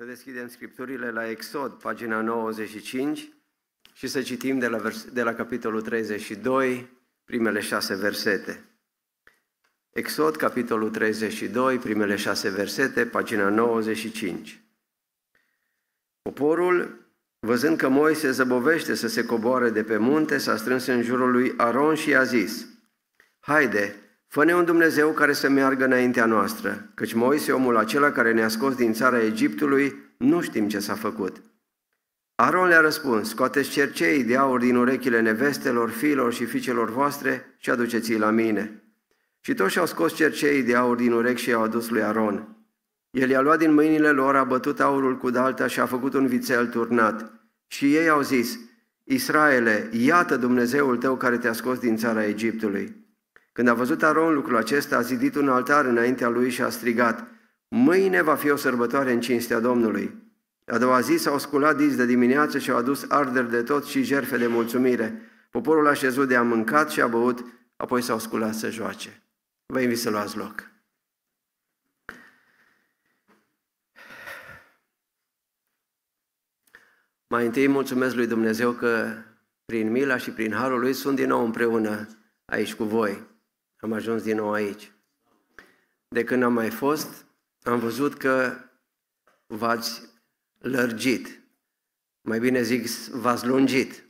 Să deschidem scripturile la Exod, pagina 95, și să citim de la, vers- de la capitolul 32, primele șase versete. Exod, capitolul 32, primele șase versete, pagina 95. Poporul, văzând că Moise zăbovește să se coboare de pe munte, s-a strâns în jurul lui Aron și i-a zis, Haide, Fă-ne un Dumnezeu care să meargă înaintea noastră, căci Moise, omul acela care ne-a scos din țara Egiptului, nu știm ce s-a făcut. Aron le-a răspuns, scoateți cercei de aur din urechile nevestelor, fiilor și fiicelor voastre și aduceți-i la mine. Și toți și-au scos cercei de aur din urechi și i-au adus lui Aron. El i-a luat din mâinile lor, a bătut aurul cu dalta și a făcut un vițel turnat. Și ei au zis, Israele, iată Dumnezeul tău care te-a scos din țara Egiptului. Când a văzut Aron lucrul acesta, a zidit un altar înaintea lui și a strigat, Mâine va fi o sărbătoare în cinstea Domnului. A doua zi s-au sculat dis de dimineață și au adus arderi de tot și jerfe de mulțumire. Poporul a șezut de a mâncat și a băut, apoi s-au sculat să joace. Vă invit să luați loc. Mai întâi mulțumesc lui Dumnezeu că prin mila și prin harul lui sunt din nou împreună aici cu voi am ajuns din nou aici. De când am mai fost, am văzut că v-ați lărgit. Mai bine zic, v-ați lungit.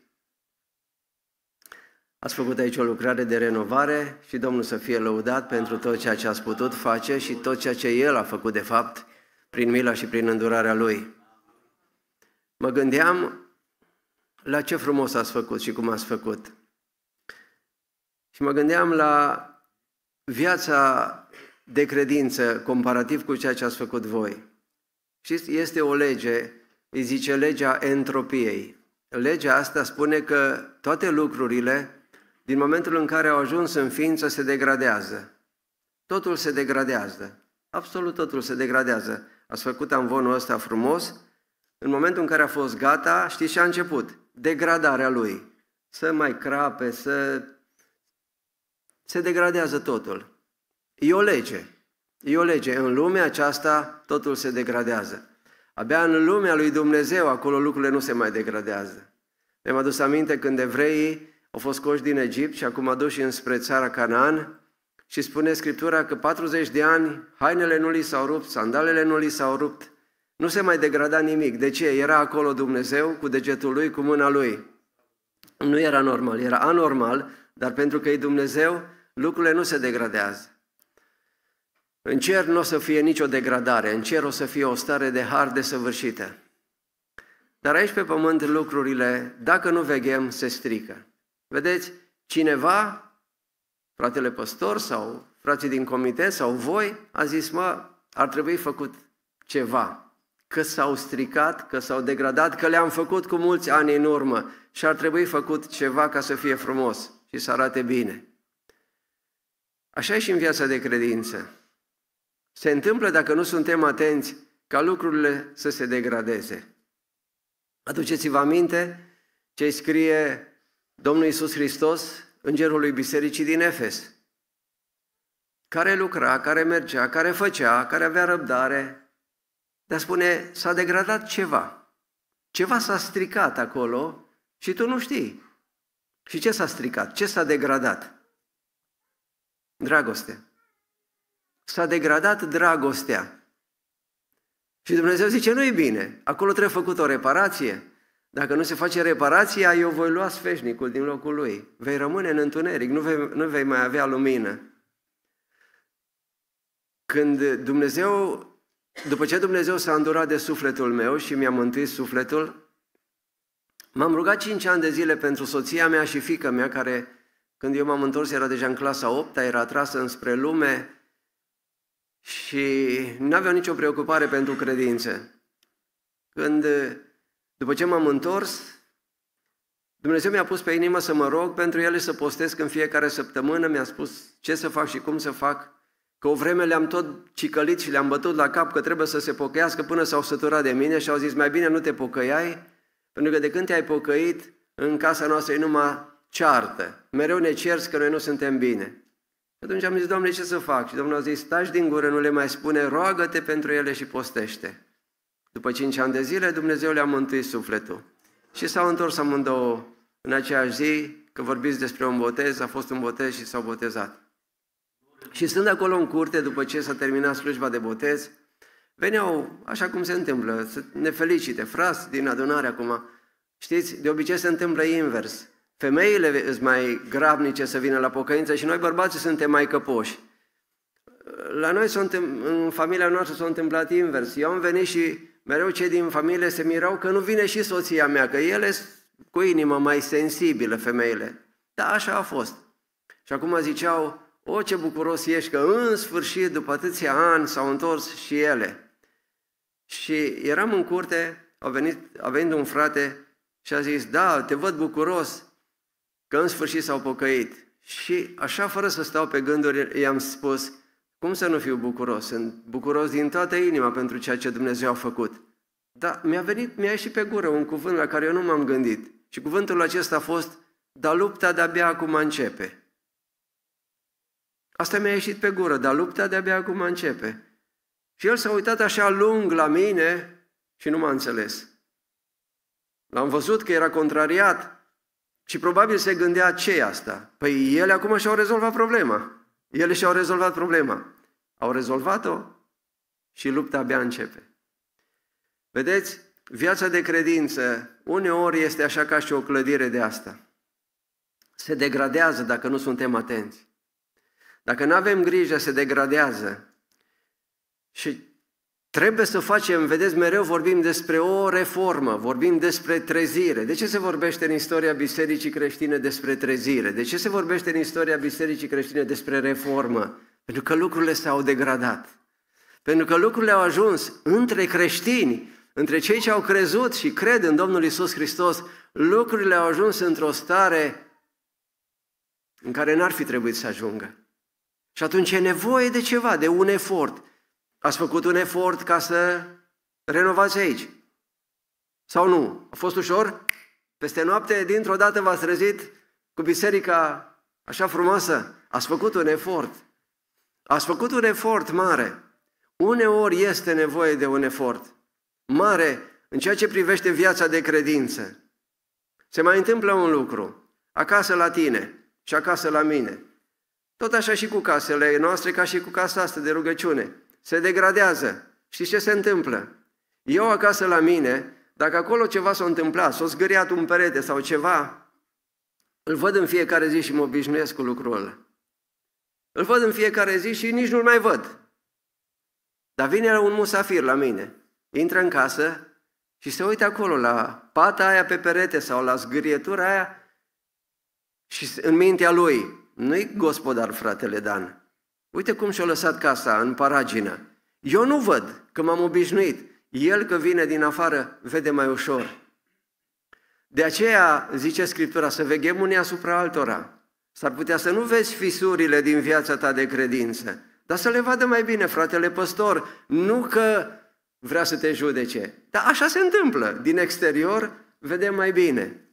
Ați făcut aici o lucrare de renovare și Domnul să fie lăudat pentru tot ceea ce ați putut face și tot ceea ce El a făcut, de fapt, prin mila și prin îndurarea Lui. Mă gândeam la ce frumos ați făcut și cum ați făcut. Și mă gândeam la viața de credință comparativ cu ceea ce ați făcut voi. Știți, este o lege, îi zice legea entropiei. Legea asta spune că toate lucrurile, din momentul în care au ajuns în ființă, se degradează. Totul se degradează. Absolut totul se degradează. Ați făcut amvonul ăsta frumos, în momentul în care a fost gata, știți ce a început? Degradarea lui. Să mai crape, să se degradează totul. E o lege. E o lege. În lumea aceasta totul se degradează. Abia în lumea lui Dumnezeu, acolo lucrurile nu se mai degradează. Mi-am adus aminte când evreii au fost coși din Egipt și acum aduși înspre țara Canaan și spune Scriptura că 40 de ani hainele nu li s-au rupt, sandalele nu li s-au rupt, nu se mai degrada nimic. De ce? Era acolo Dumnezeu cu degetul lui, cu mâna lui. Nu era normal, era anormal, dar pentru că e Dumnezeu, lucrurile nu se degradează. În cer nu o să fie nicio degradare, în cer o să fie o stare de har desăvârșită. Dar aici pe pământ lucrurile, dacă nu veghem, se strică. Vedeți, cineva, fratele păstor sau frații din comitet sau voi, a zis, mă, ar trebui făcut ceva, că s-au stricat, că s-au degradat, că le-am făcut cu mulți ani în urmă și ar trebui făcut ceva ca să fie frumos și să arate bine. Așa e și în viața de credință. Se întâmplă dacă nu suntem atenți ca lucrurile să se degradeze. Aduceți-vă aminte ce scrie Domnul Iisus Hristos, îngerului bisericii din Efes, care lucra, care mergea, care făcea, care avea răbdare, dar spune, s-a degradat ceva. Ceva s-a stricat acolo și tu nu știi. Și ce s-a stricat? Ce s-a degradat? Dragoste. S-a degradat dragostea. Și Dumnezeu zice, nu e bine, acolo trebuie făcut o reparație. Dacă nu se face reparația, eu voi lua sfeșnicul din locul lui. Vei rămâne în întuneric, nu vei, nu vei mai avea lumină. Când Dumnezeu, după ce Dumnezeu s-a îndurat de sufletul meu și mi-a mântuit sufletul, m-am rugat cinci ani de zile pentru soția mea și fică mea care când eu m-am întors, era deja în clasa 8 era atrasă înspre lume și nu avea nicio preocupare pentru credință. Când, după ce m-am întors, Dumnezeu mi-a pus pe inimă să mă rog pentru ele să postesc în fiecare săptămână, mi-a spus ce să fac și cum să fac, că o vreme le-am tot cicălit și le-am bătut la cap că trebuie să se pocăiască până s-au săturat de mine și au zis, mai bine nu te pocăiai, pentru că de când te-ai pocăit, în casa noastră e numai ceartă mereu ne cerți că noi nu suntem bine. Atunci am zis, Doamne, ce să fac? Și Domnul a zis, taci din gură, nu le mai spune, roagă-te pentru ele și postește. După cinci ani de zile, Dumnezeu le-a mântuit sufletul. Și s-au întors amândouă în aceeași zi, că vorbiți despre un botez, a fost un botez și s-au botezat. Și stând acolo în curte, după ce s-a terminat slujba de botez, veneau, așa cum se întâmplă, să ne felicite, Fras din adunare acum. Știți, de obicei se întâmplă invers. Femeile sunt mai grabnice să vină la pocăință și noi bărbații suntem mai căpoși. La noi, în familia noastră, s-a întâmplat invers. Eu am venit și mereu cei din familie se mirau că nu vine și soția mea, că ele sunt cu inimă mai sensibilă, femeile. Da, așa a fost. Și acum ziceau, o, ce bucuros ești că în sfârșit, după atâția ani, s-au întors și ele. Și eram în curte, a venit, a venit un frate și a zis, da, te văd bucuros, că în sfârșit s-au pocăit. Și așa, fără să stau pe gânduri, i-am spus, cum să nu fiu bucuros? Sunt bucuros din toată inima pentru ceea ce Dumnezeu a făcut. Dar mi-a venit, mi-a ieșit pe gură un cuvânt la care eu nu m-am gândit. Și cuvântul acesta a fost, dar lupta de-abia acum începe. Asta mi-a ieșit pe gură, dar lupta de-abia acum începe. Și el s-a uitat așa lung la mine și nu m-a înțeles. L-am văzut că era contrariat, și probabil se gândea ce asta. Păi ele acum și-au rezolvat problema. Ele și-au rezolvat problema. Au rezolvat-o și lupta abia începe. Vedeți? Viața de credință uneori este așa ca și o clădire de asta. Se degradează dacă nu suntem atenți. Dacă nu avem grijă, se degradează. Și Trebuie să facem, vedeți, mereu vorbim despre o reformă, vorbim despre trezire. De ce se vorbește în istoria Bisericii Creștine despre trezire? De ce se vorbește în istoria Bisericii Creștine despre reformă? Pentru că lucrurile s-au degradat. Pentru că lucrurile au ajuns între creștini, între cei ce au crezut și cred în Domnul Isus Hristos, lucrurile au ajuns într-o stare în care n-ar fi trebuit să ajungă. Și atunci e nevoie de ceva, de un efort. Ați făcut un efort ca să renovați aici? Sau nu? A fost ușor? Peste noapte, dintr-o dată v-ați trezit cu biserica așa frumoasă? Ați făcut un efort. Ați făcut un efort mare. Uneori este nevoie de un efort mare în ceea ce privește viața de credință. Se mai întâmplă un lucru, acasă la tine și acasă la mine. Tot așa și cu casele noastre, ca și cu casa asta de rugăciune se degradează. Știți ce se întâmplă? Eu acasă la mine, dacă acolo ceva s-a întâmplat, s-a zgâriat un perete sau ceva, îl văd în fiecare zi și mă obișnuiesc cu lucrul ăla. Îl văd în fiecare zi și nici nu-l mai văd. Dar vine un musafir la mine, intră în casă și se uită acolo la pata aia pe perete sau la zgârietura aia și în mintea lui, nu-i gospodar fratele Dan, Uite cum și-a lăsat casa în paragină. Eu nu văd, că m-am obișnuit. El că vine din afară, vede mai ușor. De aceea, zice Scriptura, să veghem unii asupra altora. S-ar putea să nu vezi fisurile din viața ta de credință, dar să le vadă mai bine fratele păstor, nu că vrea să te judece. Dar așa se întâmplă, din exterior vedem mai bine.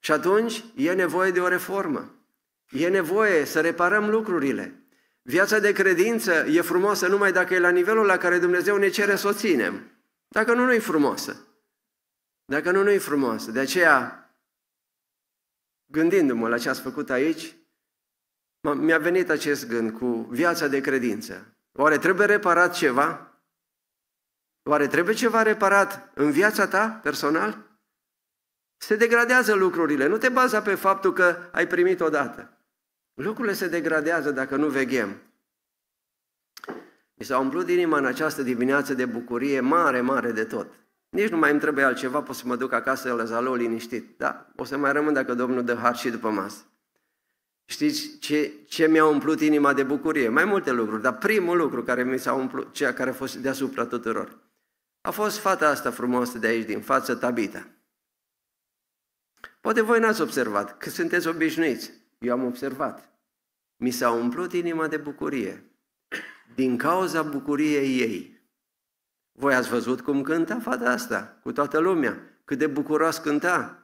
Și atunci e nevoie de o reformă. E nevoie să reparăm lucrurile. Viața de credință e frumoasă numai dacă e la nivelul la care Dumnezeu ne cere să o ținem. Dacă nu, nu e frumoasă. Dacă nu, nu e frumoasă. De aceea, gândindu-mă la ce ați făcut aici, mi-a venit acest gând cu viața de credință. Oare trebuie reparat ceva? Oare trebuie ceva reparat în viața ta personal? Se degradează lucrurile. Nu te baza pe faptul că ai primit odată. Lucrurile se degradează dacă nu veghem. Mi s-a umplut inima în această dimineață de bucurie mare, mare de tot. Nici nu mai îmi trebuie altceva, pot să mă duc acasă la zalou liniștit. Da, o să mai rămân dacă Domnul dă har și după masă. Știți ce, ce mi-a umplut inima de bucurie? Mai multe lucruri, dar primul lucru care mi s-a umplut, ceea care a fost deasupra tuturor, a fost fata asta frumoasă de aici din față, Tabita. Poate voi n-ați observat, că sunteți obișnuiți. Eu am observat mi s-a umplut inima de bucurie. Din cauza bucuriei ei. Voi ați văzut cum cânta fata asta, cu toată lumea, cât de bucuros cânta.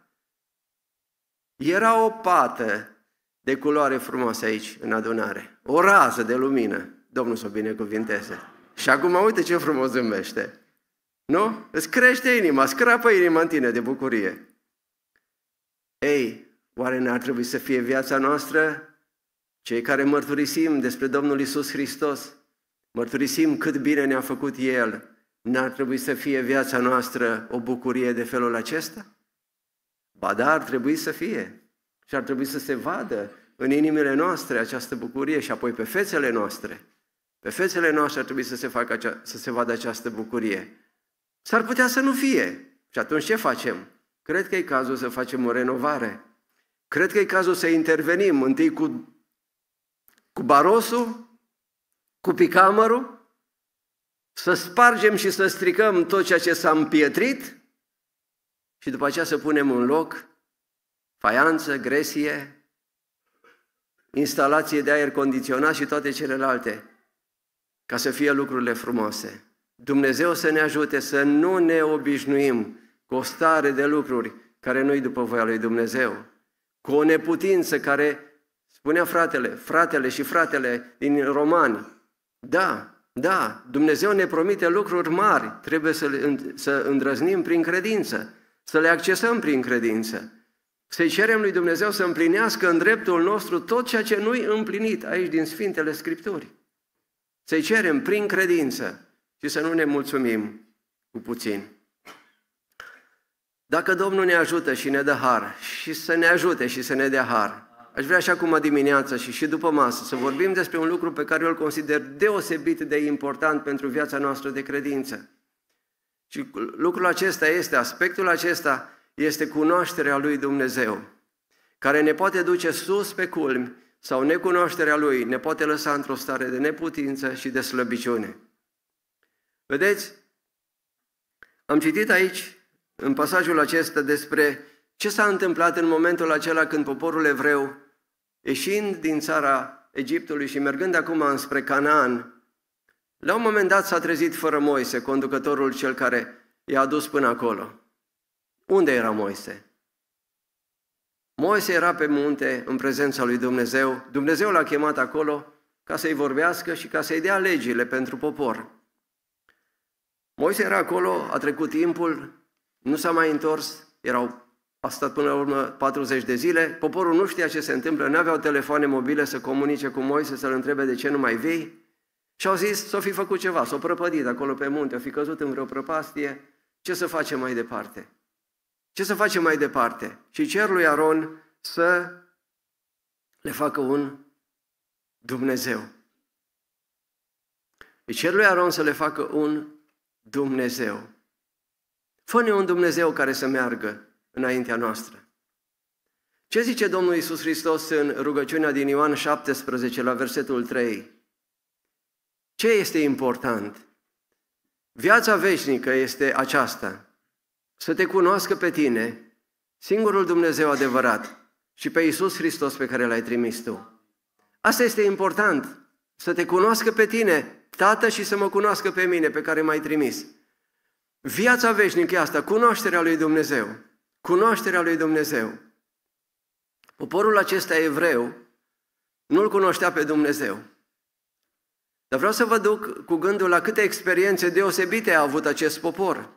Era o pată de culoare frumoasă aici, în adunare. O rază de lumină. Domnul să o binecuvinteze. Și acum uite ce frumos zâmbește. Nu? Îți crește inima, scrapă inima în tine de bucurie. Ei, oare n-ar trebui să fie viața noastră cei care mărturisim despre Domnul Isus Hristos, mărturisim cât bine ne-a făcut El, n-ar trebui să fie viața noastră o bucurie de felul acesta? Ba da, ar trebui să fie. Și ar trebui să se vadă în inimile noastre această bucurie și apoi pe fețele noastre. Pe fețele noastre ar trebui să se, facă acea, să se vadă această bucurie. S-ar putea să nu fie. Și atunci ce facem? Cred că e cazul să facem o renovare. Cred că e cazul să intervenim întâi cu cu barosul, cu picamărul, să spargem și să stricăm tot ceea ce s-a împietrit și după aceea să punem în loc faianță, gresie, instalație de aer condiționat și toate celelalte, ca să fie lucrurile frumoase. Dumnezeu să ne ajute să nu ne obișnuim cu o stare de lucruri care nu-i după voia lui Dumnezeu, cu o neputință care Spunea fratele, fratele și fratele din Romani. Da, da, Dumnezeu ne promite lucruri mari, trebuie să, le, să îndrăznim prin credință, să le accesăm prin credință. Să-i cerem lui Dumnezeu să împlinească în dreptul nostru tot ceea ce nu-i împlinit aici din Sfintele Scripturi. Să-i cerem prin credință și să nu ne mulțumim cu puțin. Dacă Domnul ne ajută și ne dă har și să ne ajute și să ne dea har, Aș vrea și acum dimineața și și după masă să vorbim despre un lucru pe care eu îl consider deosebit de important pentru viața noastră de credință. Și lucrul acesta este, aspectul acesta este cunoașterea lui Dumnezeu, care ne poate duce sus pe culmi sau necunoașterea lui ne poate lăsa într-o stare de neputință și de slăbiciune. Vedeți? Am citit aici, în pasajul acesta, despre ce s-a întâmplat în momentul acela când poporul evreu ieșind din țara Egiptului și mergând acum înspre Canaan, la un moment dat s-a trezit fără Moise, conducătorul cel care i-a adus până acolo. Unde era Moise? Moise era pe munte în prezența lui Dumnezeu. Dumnezeu l-a chemat acolo ca să-i vorbească și ca să-i dea legile pentru popor. Moise era acolo, a trecut timpul, nu s-a mai întors, erau a stat până la urmă 40 de zile, poporul nu știa ce se întâmplă, nu aveau telefoane mobile să comunice cu Moise, să-l întrebe de ce nu mai vei. Și au zis, s-o fi făcut ceva, s-o prăpădit acolo pe munte, o fi căzut în vreo prăpastie, ce să facem mai departe? Ce să facem mai departe? Și cer lui Aron să le facă un Dumnezeu. Îi cer lui Aron să le facă un Dumnezeu. Fă-ne un Dumnezeu care să meargă înaintea noastră. Ce zice Domnul Isus Hristos în rugăciunea din Ioan 17 la versetul 3? Ce este important? Viața veșnică este aceasta, să te cunoască pe tine, singurul Dumnezeu adevărat și pe Isus Hristos pe care l-ai trimis tu. Asta este important, să te cunoască pe tine, Tată, și să mă cunoască pe mine pe care m-ai trimis. Viața veșnică e asta, cunoașterea lui Dumnezeu cunoașterea lui Dumnezeu. Poporul acesta evreu nu-L cunoștea pe Dumnezeu. Dar vreau să vă duc cu gândul la câte experiențe deosebite a avut acest popor.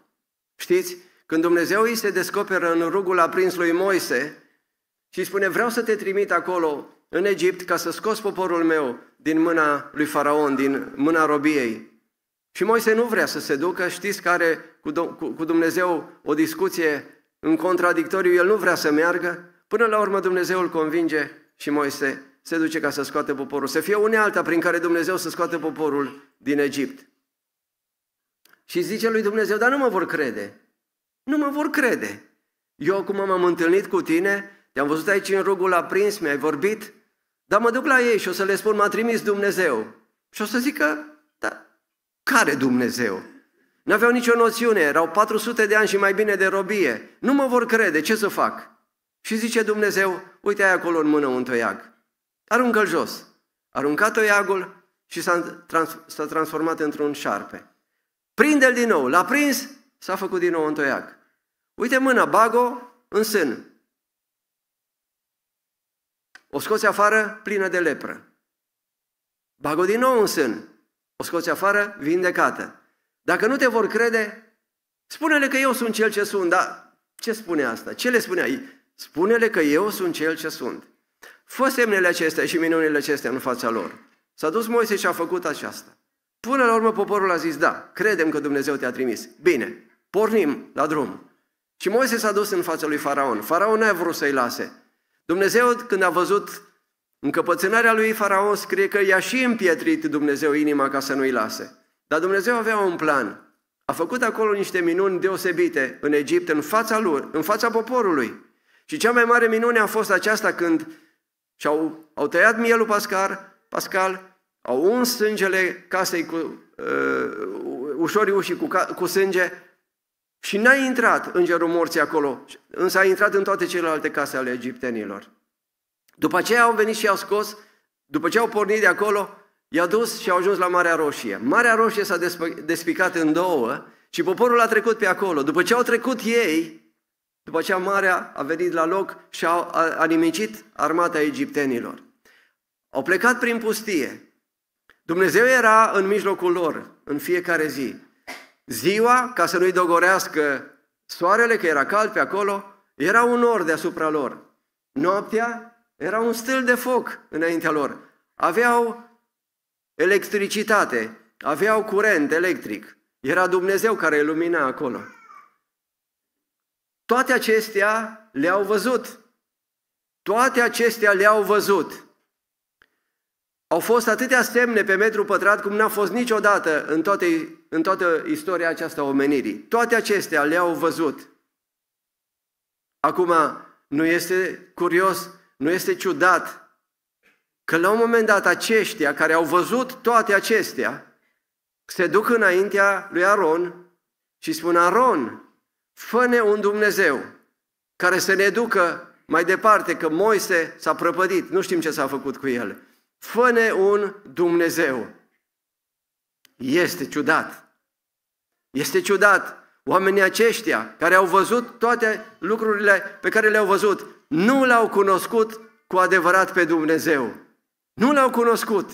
Știți, când Dumnezeu îi se descoperă în rugul aprins lui Moise și îi spune, vreau să te trimit acolo, în Egipt, ca să scos poporul meu din mâna lui Faraon, din mâna robiei. Și Moise nu vrea să se ducă, știți că are cu Dumnezeu o discuție în contradictoriu, el nu vrea să meargă, până la urmă Dumnezeu îl convinge și Moise se duce ca să scoate poporul, să fie unealta prin care Dumnezeu să scoate poporul din Egipt. Și zice lui Dumnezeu, dar nu mă vor crede, nu mă vor crede. Eu acum m-am întâlnit cu tine, te-am văzut aici în rugul aprins, mi-ai vorbit, dar mă duc la ei și o să le spun, m-a trimis Dumnezeu. Și o să zică, da, care Dumnezeu? Nu aveau nicio noțiune, erau 400 de ani și mai bine de robie. Nu mă vor crede, ce să fac? Și zice Dumnezeu, uite ai acolo în mână un toiag. Aruncă-l jos. Aruncat toiagul și s-a, trans- s-a transformat într-un șarpe. Prinde-l din nou. L-a prins, s-a făcut din nou un toiag. Uite mâna, bago în sân. O scoți afară plină de lepră. Bago din nou în sân. O scoți afară vindecată. Dacă nu te vor crede, spune-le că eu sunt cel ce sunt, dar ce spune asta? Ce le spune aici? Spune-le că eu sunt cel ce sunt. Fă semnele acestea și minunile acestea în fața lor. S-a dus Moise și a făcut aceasta. Până la urmă poporul a zis, da, credem că Dumnezeu te-a trimis. Bine, pornim la drum. Și Moise s-a dus în fața lui Faraon. Faraon nu a vrut să-i lase. Dumnezeu, când a văzut încăpățânarea lui Faraon, scrie că i-a și împietrit Dumnezeu inima ca să nu-i lase. Dar Dumnezeu avea un plan. A făcut acolo niște minuni deosebite în Egipt, în fața lor, în fața poporului. Și cea mai mare minune a fost aceasta când și-au au tăiat mielul Pascal, Pascal au uns sângele casei cu uh, ușorii ușii cu, cu sânge și n-a intrat îngerul morții acolo, însă a intrat în toate celelalte case ale egiptenilor. După aceea au venit și au scos, după ce au pornit de acolo, i-a dus și au ajuns la Marea Roșie. Marea Roșie s-a despicat în două și poporul a trecut pe acolo. După ce au trecut ei, după ce Marea a venit la loc și a, a, a nimicit armata egiptenilor. Au plecat prin pustie. Dumnezeu era în mijlocul lor în fiecare zi. Ziua, ca să nu-i dogorească soarele, că era cald pe acolo, era un nor deasupra lor. Noaptea era un stâl de foc înaintea lor. Aveau electricitate, aveau curent electric. Era Dumnezeu care lumina acolo. Toate acestea le-au văzut. Toate acestea le-au văzut. Au fost atâtea semne pe metru pătrat cum n-a fost niciodată în, toate, în toată istoria aceasta omenirii. Toate acestea le-au văzut. Acum, nu este curios, nu este ciudat că la un moment dat aceștia care au văzut toate acestea se duc înaintea lui Aron și spun, Aron, fă-ne un Dumnezeu care să ne ducă mai departe, că Moise s-a prăpădit, nu știm ce s-a făcut cu el. Fă-ne un Dumnezeu. Este ciudat. Este ciudat. Oamenii aceștia care au văzut toate lucrurile pe care le-au văzut, nu l-au cunoscut cu adevărat pe Dumnezeu. Nu l-au cunoscut.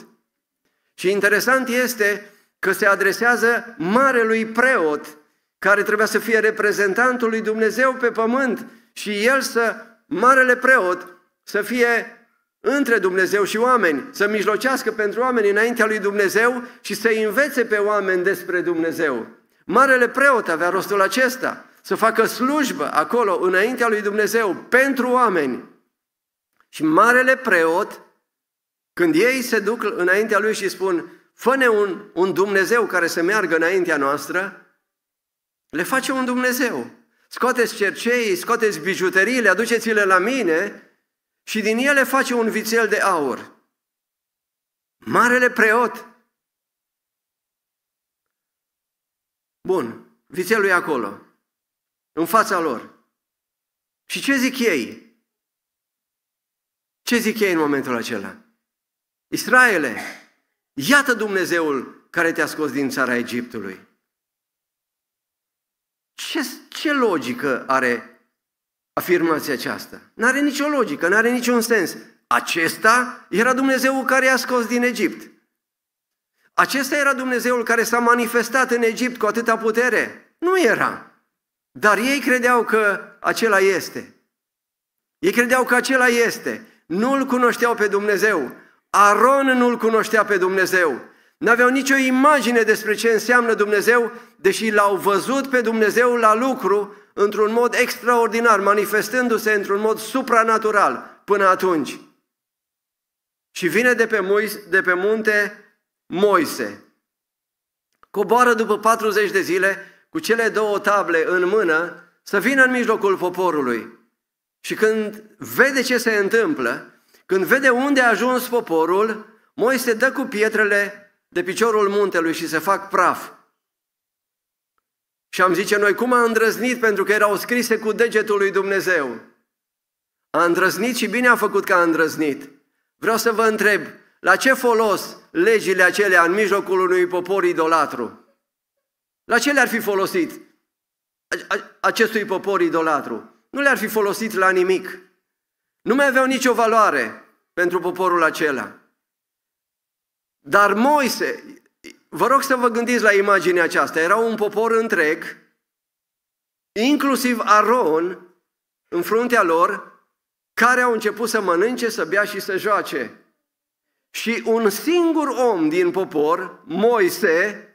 Și interesant este că se adresează marelui preot, care trebuia să fie reprezentantul lui Dumnezeu pe pământ și el să, marele preot, să fie între Dumnezeu și oameni, să mijlocească pentru oameni înaintea lui Dumnezeu și să învețe pe oameni despre Dumnezeu. Marele preot avea rostul acesta, să facă slujbă acolo înaintea lui Dumnezeu pentru oameni. Și marele preot când ei se duc înaintea lui și spun, fă un, un Dumnezeu care să meargă înaintea noastră, le face un Dumnezeu. Scoateți cerceii, scoateți bijuteriile, aduceți-le la mine și din ele face un vițel de aur. Marele preot. Bun, vițelul e acolo, în fața lor. Și ce zic ei? Ce zic ei în momentul acela? Israele, iată Dumnezeul care te-a scos din țara Egiptului. Ce, ce logică are afirmația aceasta? N-are nicio logică, n-are niciun sens. Acesta era Dumnezeul care i-a scos din Egipt. Acesta era Dumnezeul care s-a manifestat în Egipt cu atâta putere? Nu era. Dar ei credeau că acela este. Ei credeau că acela este. Nu-L cunoșteau pe Dumnezeu. Aron nu-L cunoștea pe Dumnezeu. N-aveau nicio imagine despre ce înseamnă Dumnezeu, deși l-au văzut pe Dumnezeu la lucru într-un mod extraordinar, manifestându-se într-un mod supranatural până atunci. Și vine de pe, Moise, de pe munte Moise. Coboară după 40 de zile cu cele două table în mână să vină în mijlocul poporului. Și când vede ce se întâmplă, când vede unde a ajuns poporul, Moise dă cu pietrele de piciorul muntelui și se fac praf. Și am zice noi, cum a îndrăznit pentru că erau scrise cu degetul lui Dumnezeu. A îndrăznit și bine a făcut că a îndrăznit. Vreau să vă întreb, la ce folos legile acelea în mijlocul unui popor idolatru? La ce le-ar fi folosit acestui popor idolatru? Nu le-ar fi folosit la nimic. Nu mai aveau nicio valoare pentru poporul acela. Dar Moise, vă rog să vă gândiți la imaginea aceasta, era un popor întreg, inclusiv Aron, în fruntea lor, care au început să mănânce, să bea și să joace. Și un singur om din popor, Moise,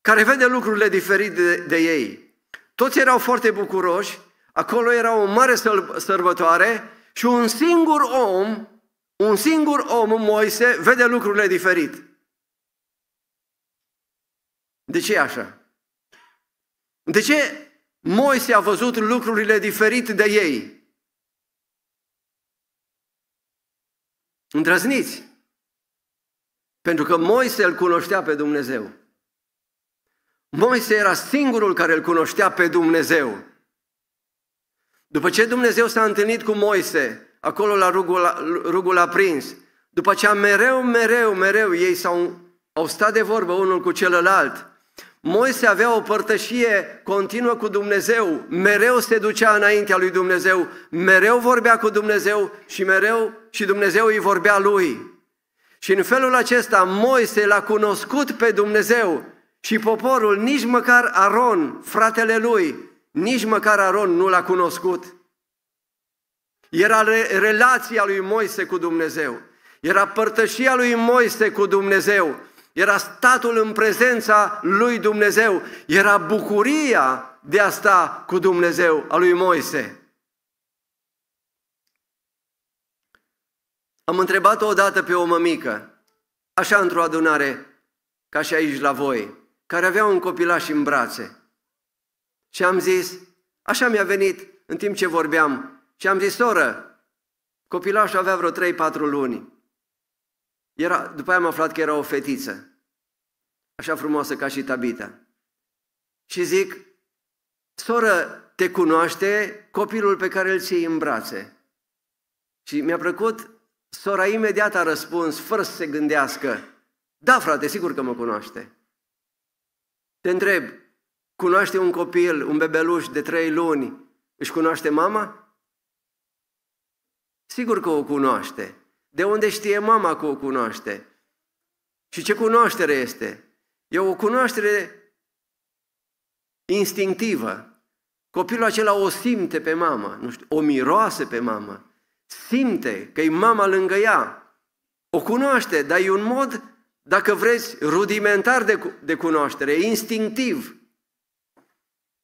care vede lucrurile diferite de, de ei. Toți erau foarte bucuroși, acolo era o mare sărbătoare și un singur om un singur om, Moise, vede lucrurile diferit. De ce așa? De ce Moise a văzut lucrurile diferit de ei? Îndrăzniți! Pentru că Moise îl cunoștea pe Dumnezeu. Moise era singurul care îl cunoștea pe Dumnezeu. După ce Dumnezeu s-a întâlnit cu Moise, acolo la rugul, rugul aprins. După aceea mereu, mereu, mereu ei s-au, au stat de vorbă unul cu celălalt. Moise avea o părtășie continuă cu Dumnezeu, mereu se ducea înaintea lui Dumnezeu, mereu vorbea cu Dumnezeu și mereu și Dumnezeu îi vorbea lui. Și în felul acesta Moise l-a cunoscut pe Dumnezeu și poporul, nici măcar Aron, fratele lui, nici măcar Aron nu l-a cunoscut. Era re- relația lui Moise cu Dumnezeu. Era părtășia lui Moise cu Dumnezeu. Era statul în prezența lui Dumnezeu. Era bucuria de a sta cu Dumnezeu a lui Moise. Am întrebat-o odată pe o mămică, așa într-o adunare, ca și aici la voi, care avea un copilaș în brațe. Și am zis, așa mi-a venit în timp ce vorbeam, și am zis, soră, copilașul avea vreo 3-4 luni. Era, după aia am aflat că era o fetiță, așa frumoasă ca și Tabita. Și zic, soră, te cunoaște copilul pe care îl ții în brațe. Și mi-a plăcut, sora imediat a răspuns, fără să se gândească, da frate, sigur că mă cunoaște. Te întreb, cunoaște un copil, un bebeluș de trei luni, își cunoaște mama? Sigur că o cunoaște. De unde știe mama că o cunoaște? Și ce cunoaștere este? E o cunoaștere instinctivă. Copilul acela o simte pe mamă, nu știu, o miroase pe mamă, simte că e mama lângă ea, o cunoaște, dar e un mod, dacă vreți, rudimentar de, de cunoaștere, instinctiv.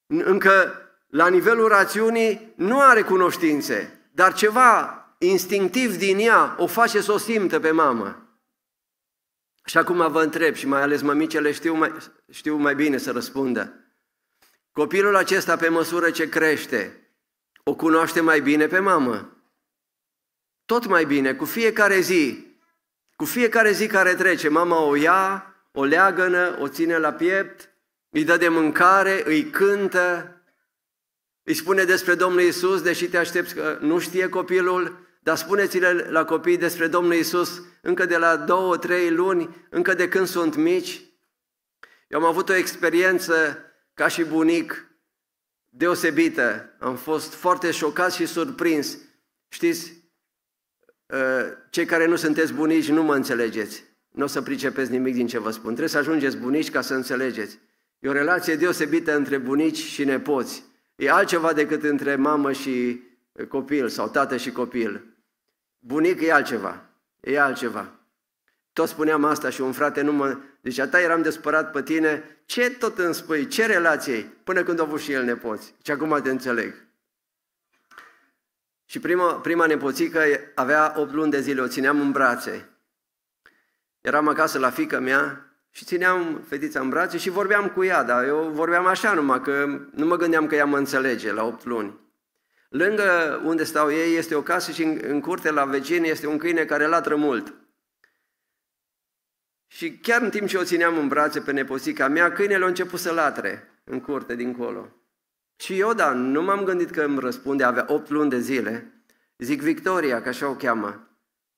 Încă la nivelul rațiunii nu are cunoștințe, dar ceva instinctiv din ea, o face să o simtă pe mamă. Și acum vă întreb, și mai ales mămicele știu mai, știu mai bine să răspundă. Copilul acesta, pe măsură ce crește, o cunoaște mai bine pe mamă. Tot mai bine, cu fiecare zi. Cu fiecare zi care trece, mama o ia, o leagănă, o ține la piept, îi dă de mâncare, îi cântă, îi spune despre Domnul Isus, deși te aștepți că nu știe copilul, dar spuneți-le la copii despre Domnul Isus încă de la două, trei luni, încă de când sunt mici. Eu am avut o experiență ca și bunic deosebită. Am fost foarte șocat și surprins. Știți, ă, cei care nu sunteți bunici nu mă înțelegeți. Nu o să pricepeți nimic din ce vă spun. Trebuie să ajungeți bunici ca să înțelegeți. E o relație deosebită între bunici și nepoți. E altceva decât între mamă și copil sau tată și copil. Bunic e altceva, e altceva. Tot spuneam asta și un frate nu mă... Deci, ta eram despărat pe tine, ce tot îmi spui, ce relație până când a avut și el nepoți. Și acum te înțeleg. Și prima, prima nepoțică avea 8 luni de zile, o țineam în brațe. Eram acasă la fică mea și țineam fetița în brațe și vorbeam cu ea, dar eu vorbeam așa numai, că nu mă gândeam că ea mă înțelege la 8 luni. Lângă unde stau ei este o casă și în, curte la vecin este un câine care latră mult. Și chiar în timp ce o țineam în brațe pe nepoțica mea, câinele a început să latre în curte dincolo. Și eu, da, nu m-am gândit că îmi răspunde, avea 8 luni de zile. Zic Victoria, că așa o cheamă.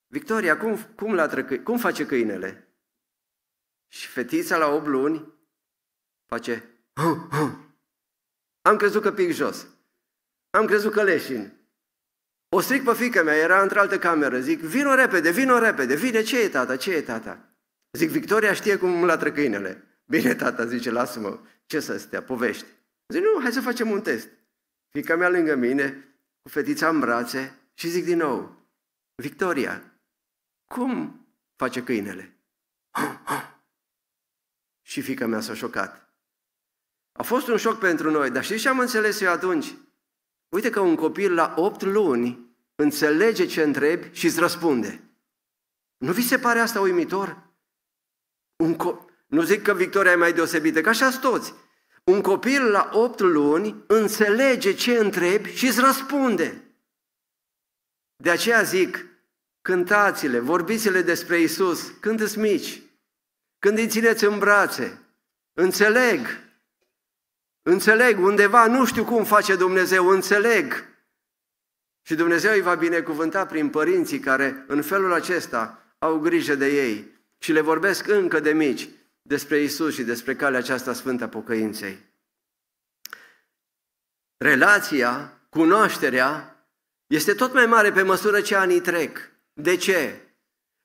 Victoria, cum, cum, latră, cum face câinele? Și fetița la 8 luni face... Am crezut că pic jos. Am crezut că leșin. O stric pe fica mea, era într altă cameră. Zic, vino repede, vino repede, vine, ce e tata, ce e tata? Zic, Victoria știe cum la trăcâinele. Bine, tata, zice, lasă-mă, ce să stea, povești. Zic, nu, hai să facem un test. Fica mea lângă mine, cu fetița în brațe și zic din nou, Victoria, cum face câinele? Ha, ha. Și fica mea s-a șocat. A fost un șoc pentru noi, dar știți ce am înțeles eu atunci? Uite că un copil la 8 luni înțelege ce întrebi și îți răspunde. Nu vi se pare asta uimitor? Un co- nu zic că victoria e mai deosebită, ca așa toți. Un copil la 8 luni înțelege ce întrebi și îți răspunde. De aceea zic, cântați-le, vorbiți-le despre Isus când îți mici, când îi țineți în brațe. Înțeleg Înțeleg, undeva nu știu cum face Dumnezeu, înțeleg. Și Dumnezeu îi va binecuvânta prin părinții care în felul acesta au grijă de ei și le vorbesc încă de mici despre Isus și despre calea aceasta sfântă a pocăinței. Relația, cunoașterea, este tot mai mare pe măsură ce anii trec. De ce?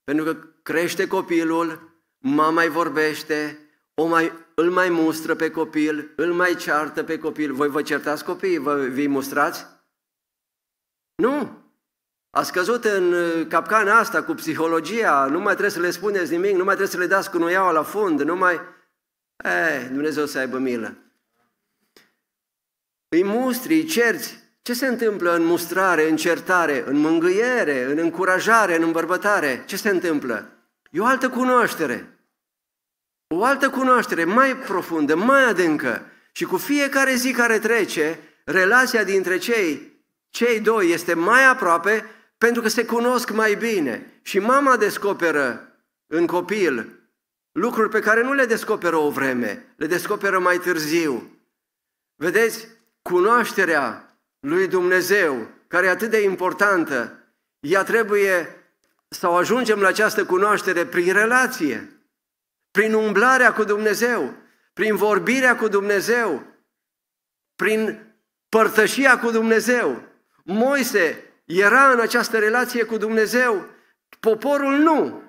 Pentru că crește copilul, mama mai vorbește, o mai îl mai mustră pe copil, îl mai ceartă pe copil. Voi vă certați copiii, vă vii mustrați? Nu! A scăzut în uh, capcana asta cu psihologia, nu mai trebuie să le spuneți nimic, nu mai trebuie să le dați cu nuiaua la fund, nu mai... Eh, Dumnezeu să aibă milă. Îi mustri, îi cerți. Ce se întâmplă în mustrare, în certare, în mângâiere, în încurajare, în îmbărbătare? Ce se întâmplă? E o altă cunoaștere o altă cunoaștere mai profundă, mai adâncă. Și cu fiecare zi care trece, relația dintre cei, cei doi este mai aproape pentru că se cunosc mai bine. Și mama descoperă în copil lucruri pe care nu le descoperă o vreme, le descoperă mai târziu. Vedeți, cunoașterea lui Dumnezeu, care e atât de importantă, ea trebuie sau ajungem la această cunoaștere prin relație prin umblarea cu Dumnezeu, prin vorbirea cu Dumnezeu, prin părtășia cu Dumnezeu. Moise era în această relație cu Dumnezeu, poporul nu.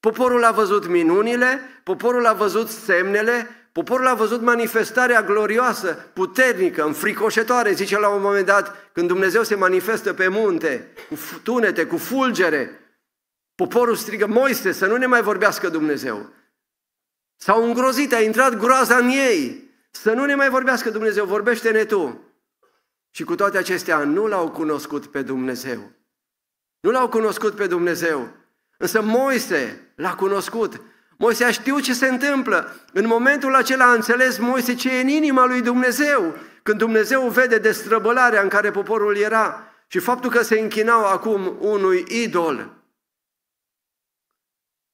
Poporul a văzut minunile, poporul a văzut semnele, poporul a văzut manifestarea glorioasă, puternică, înfricoșătoare, zice la un moment dat, când Dumnezeu se manifestă pe munte, cu tunete, cu fulgere. Poporul strigă, Moise, să nu ne mai vorbească Dumnezeu. S-au îngrozit, a intrat groaza în ei. Să nu ne mai vorbească Dumnezeu, vorbește-ne tu. Și cu toate acestea nu l-au cunoscut pe Dumnezeu. Nu l-au cunoscut pe Dumnezeu. Însă Moise l-a cunoscut. Moise a știut ce se întâmplă. În momentul acela a înțeles Moise ce e în inima lui Dumnezeu. Când Dumnezeu vede destrăbălarea în care poporul era și faptul că se închinau acum unui idol.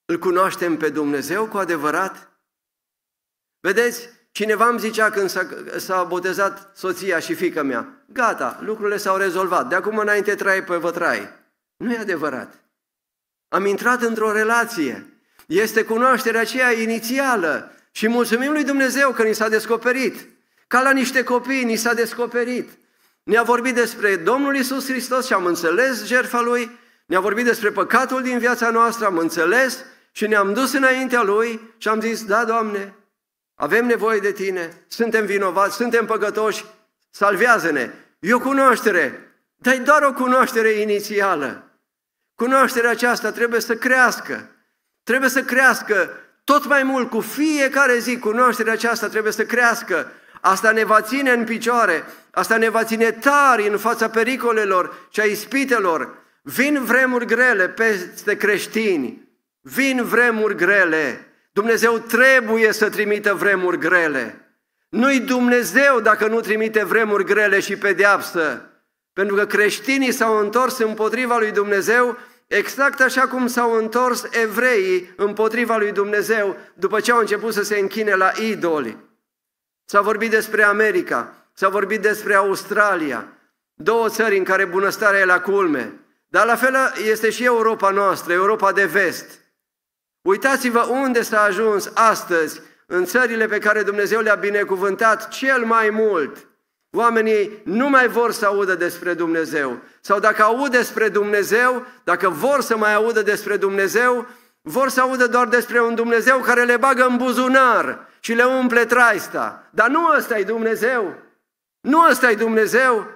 Îl cunoaștem pe Dumnezeu cu adevărat? Vedeți, cineva îmi zicea când s-a, s-a botezat soția și fica mea, gata, lucrurile s-au rezolvat, de acum înainte trai pe vătrai. Nu e adevărat. Am intrat într-o relație. Este cunoașterea aceea inițială și mulțumim lui Dumnezeu că ni s-a descoperit. Ca la niște copii ni s-a descoperit. Ne-a vorbit despre Domnul Isus Hristos și am înțeles jertfa Lui, ne-a vorbit despre păcatul din viața noastră, am înțeles și ne-am dus înaintea Lui și am zis, da, Doamne, avem nevoie de tine, suntem vinovați, suntem păcătoși, salvează-ne. E o cunoaștere, dar e doar o cunoaștere inițială. Cunoașterea aceasta trebuie să crească. Trebuie să crească tot mai mult cu fiecare zi. Cunoașterea aceasta trebuie să crească. Asta ne va ține în picioare, asta ne va ține tari în fața pericolelor și a ispitelor. Vin vremuri grele peste creștini, vin vremuri grele. Dumnezeu trebuie să trimită vremuri grele. Nu-i Dumnezeu dacă nu trimite vremuri grele și pedeapsă. Pentru că creștinii s-au întors împotriva lui Dumnezeu exact așa cum s-au întors evreii împotriva lui Dumnezeu după ce au început să se închine la idoli. S-a vorbit despre America, s-a vorbit despre Australia, două țări în care bunăstarea e la culme. Dar la fel este și Europa noastră, Europa de vest – Uitați-vă unde s-a ajuns astăzi în țările pe care Dumnezeu le-a binecuvântat cel mai mult. Oamenii nu mai vor să audă despre Dumnezeu. Sau dacă aud despre Dumnezeu, dacă vor să mai audă despre Dumnezeu, vor să audă doar despre un Dumnezeu care le bagă în buzunar și le umple traista. Dar nu ăsta e Dumnezeu. Nu ăsta e Dumnezeu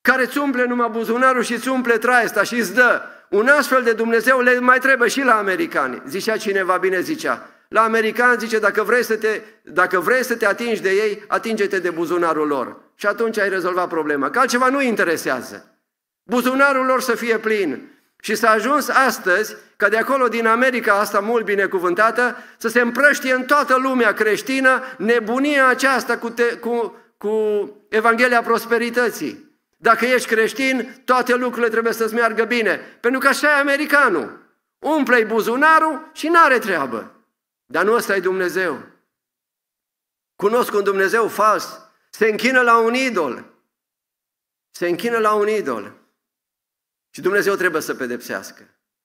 care îți umple numai buzunarul și îți umple traista și îți dă un astfel de Dumnezeu le mai trebuie și la americani. Zicea cineva, bine zicea. La americani zice, dacă vrei, să te, dacă vrei să te atingi de ei, atinge-te de buzunarul lor. Și atunci ai rezolvat problema. Că altceva nu interesează. Buzunarul lor să fie plin. Și s-a ajuns astăzi, că de acolo din America asta mult binecuvântată, să se împrăștie în toată lumea creștină nebunia aceasta cu, te, cu, cu Evanghelia Prosperității. Dacă ești creștin, toate lucrurile trebuie să-ți meargă bine, pentru că așa e americanul. Umple-i buzunarul și n-are treabă. Dar nu ăsta e Dumnezeu. Cunosc un Dumnezeu fals. Se închină la un idol. Se închină la un idol. Și Dumnezeu trebuie să pedepsească.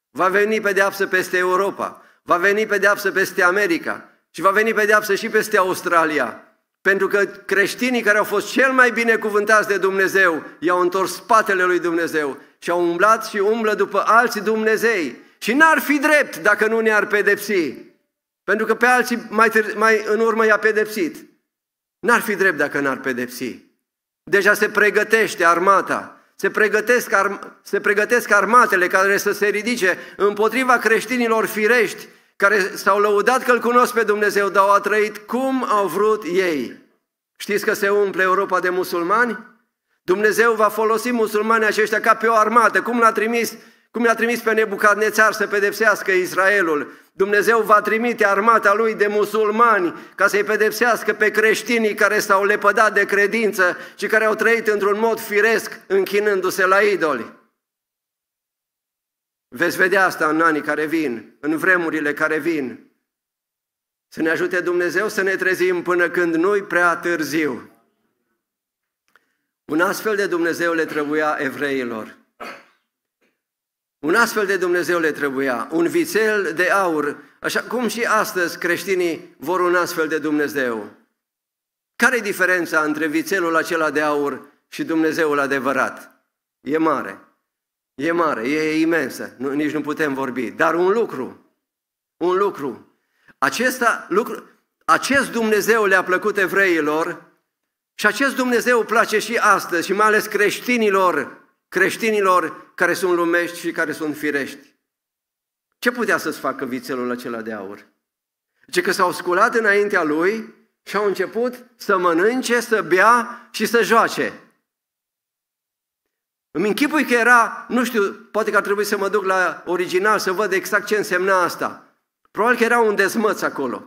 Va veni pedeapsă peste Europa, va veni pedeapsă peste America și va veni pedeapsă și peste Australia. Pentru că creștinii care au fost cel mai bine cuvântați de Dumnezeu i-au întors spatele lui Dumnezeu și au umblat și umblă după alți Dumnezei. Și n-ar fi drept dacă nu ne-ar pedepsi. Pentru că pe alții mai, târ- mai în urmă i-a pedepsit. N-ar fi drept dacă n-ar pedepsi. Deja se pregătește armata, se pregătesc, arm- se pregătesc armatele care să se ridice împotriva creștinilor firești care s-au lăudat că îl cunosc pe Dumnezeu, dar au trăit cum au vrut ei. Știți că se umple Europa de musulmani? Dumnezeu va folosi musulmanii aceștia ca pe o armată, cum l-a trimis, cum l-a trimis pe Nebucadnețar să pedepsească Israelul. Dumnezeu va trimite armata lui de musulmani ca să-i pedepsească pe creștinii care s-au lepădat de credință și care au trăit într-un mod firesc închinându-se la idoli. Veți vedea asta în anii care vin, în vremurile care vin. Să ne ajute Dumnezeu să ne trezim până când nu-i prea târziu. Un astfel de Dumnezeu le trebuia evreilor. Un astfel de Dumnezeu le trebuia, un vițel de aur, așa cum și astăzi creștinii vor un astfel de Dumnezeu. care e diferența între vițelul acela de aur și Dumnezeul adevărat? E mare. E mare, e imensă, nu, nici nu putem vorbi. Dar un lucru, un lucru. Acesta, lucru, acest Dumnezeu le-a plăcut evreilor și acest Dumnezeu place și astăzi și mai ales creștinilor, creștinilor care sunt lumești și care sunt firești. Ce putea să-ți facă vițelul acela de aur? Ce că s-au sculat înaintea lui și au început să mănânce, să bea și să joace. Îmi închipui că era, nu știu, poate că ar trebui să mă duc la original să văd exact ce însemna asta. Probabil că era un dezmăț acolo,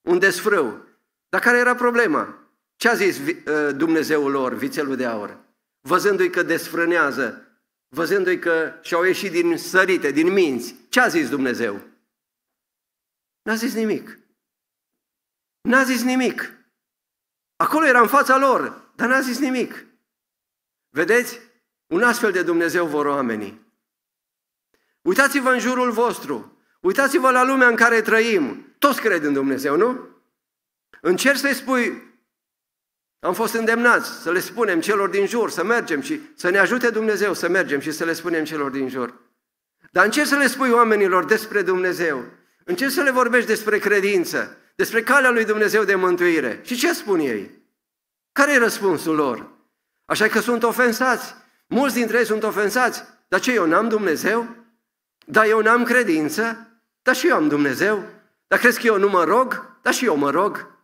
un desfrâu. Dar care era problema? Ce a zis ă, Dumnezeul lor, vițelul de aur? Văzându-i că desfrânează, văzându-i că și-au ieșit din sărite, din minți. Ce a zis Dumnezeu? N-a zis nimic. N-a zis nimic. Acolo era în fața lor, dar n-a zis nimic. Vedeți? Un astfel de Dumnezeu vor oamenii. Uitați-vă în jurul vostru, uitați-vă la lumea în care trăim. Toți cred în Dumnezeu, nu? Încerci să-i spui, am fost îndemnați să le spunem celor din jur să mergem și să ne ajute Dumnezeu să mergem și să le spunem celor din jur. Dar încerci să le spui oamenilor despre Dumnezeu, încerci să le vorbești despre credință, despre calea lui Dumnezeu de mântuire. Și ce spun ei? Care e răspunsul lor? Așa că sunt ofensați Mulți dintre ei sunt ofensați. Dar ce, eu n-am Dumnezeu? Dar eu n-am credință? Dar și eu am Dumnezeu? Dar crezi că eu nu mă rog? Dar și eu mă rog.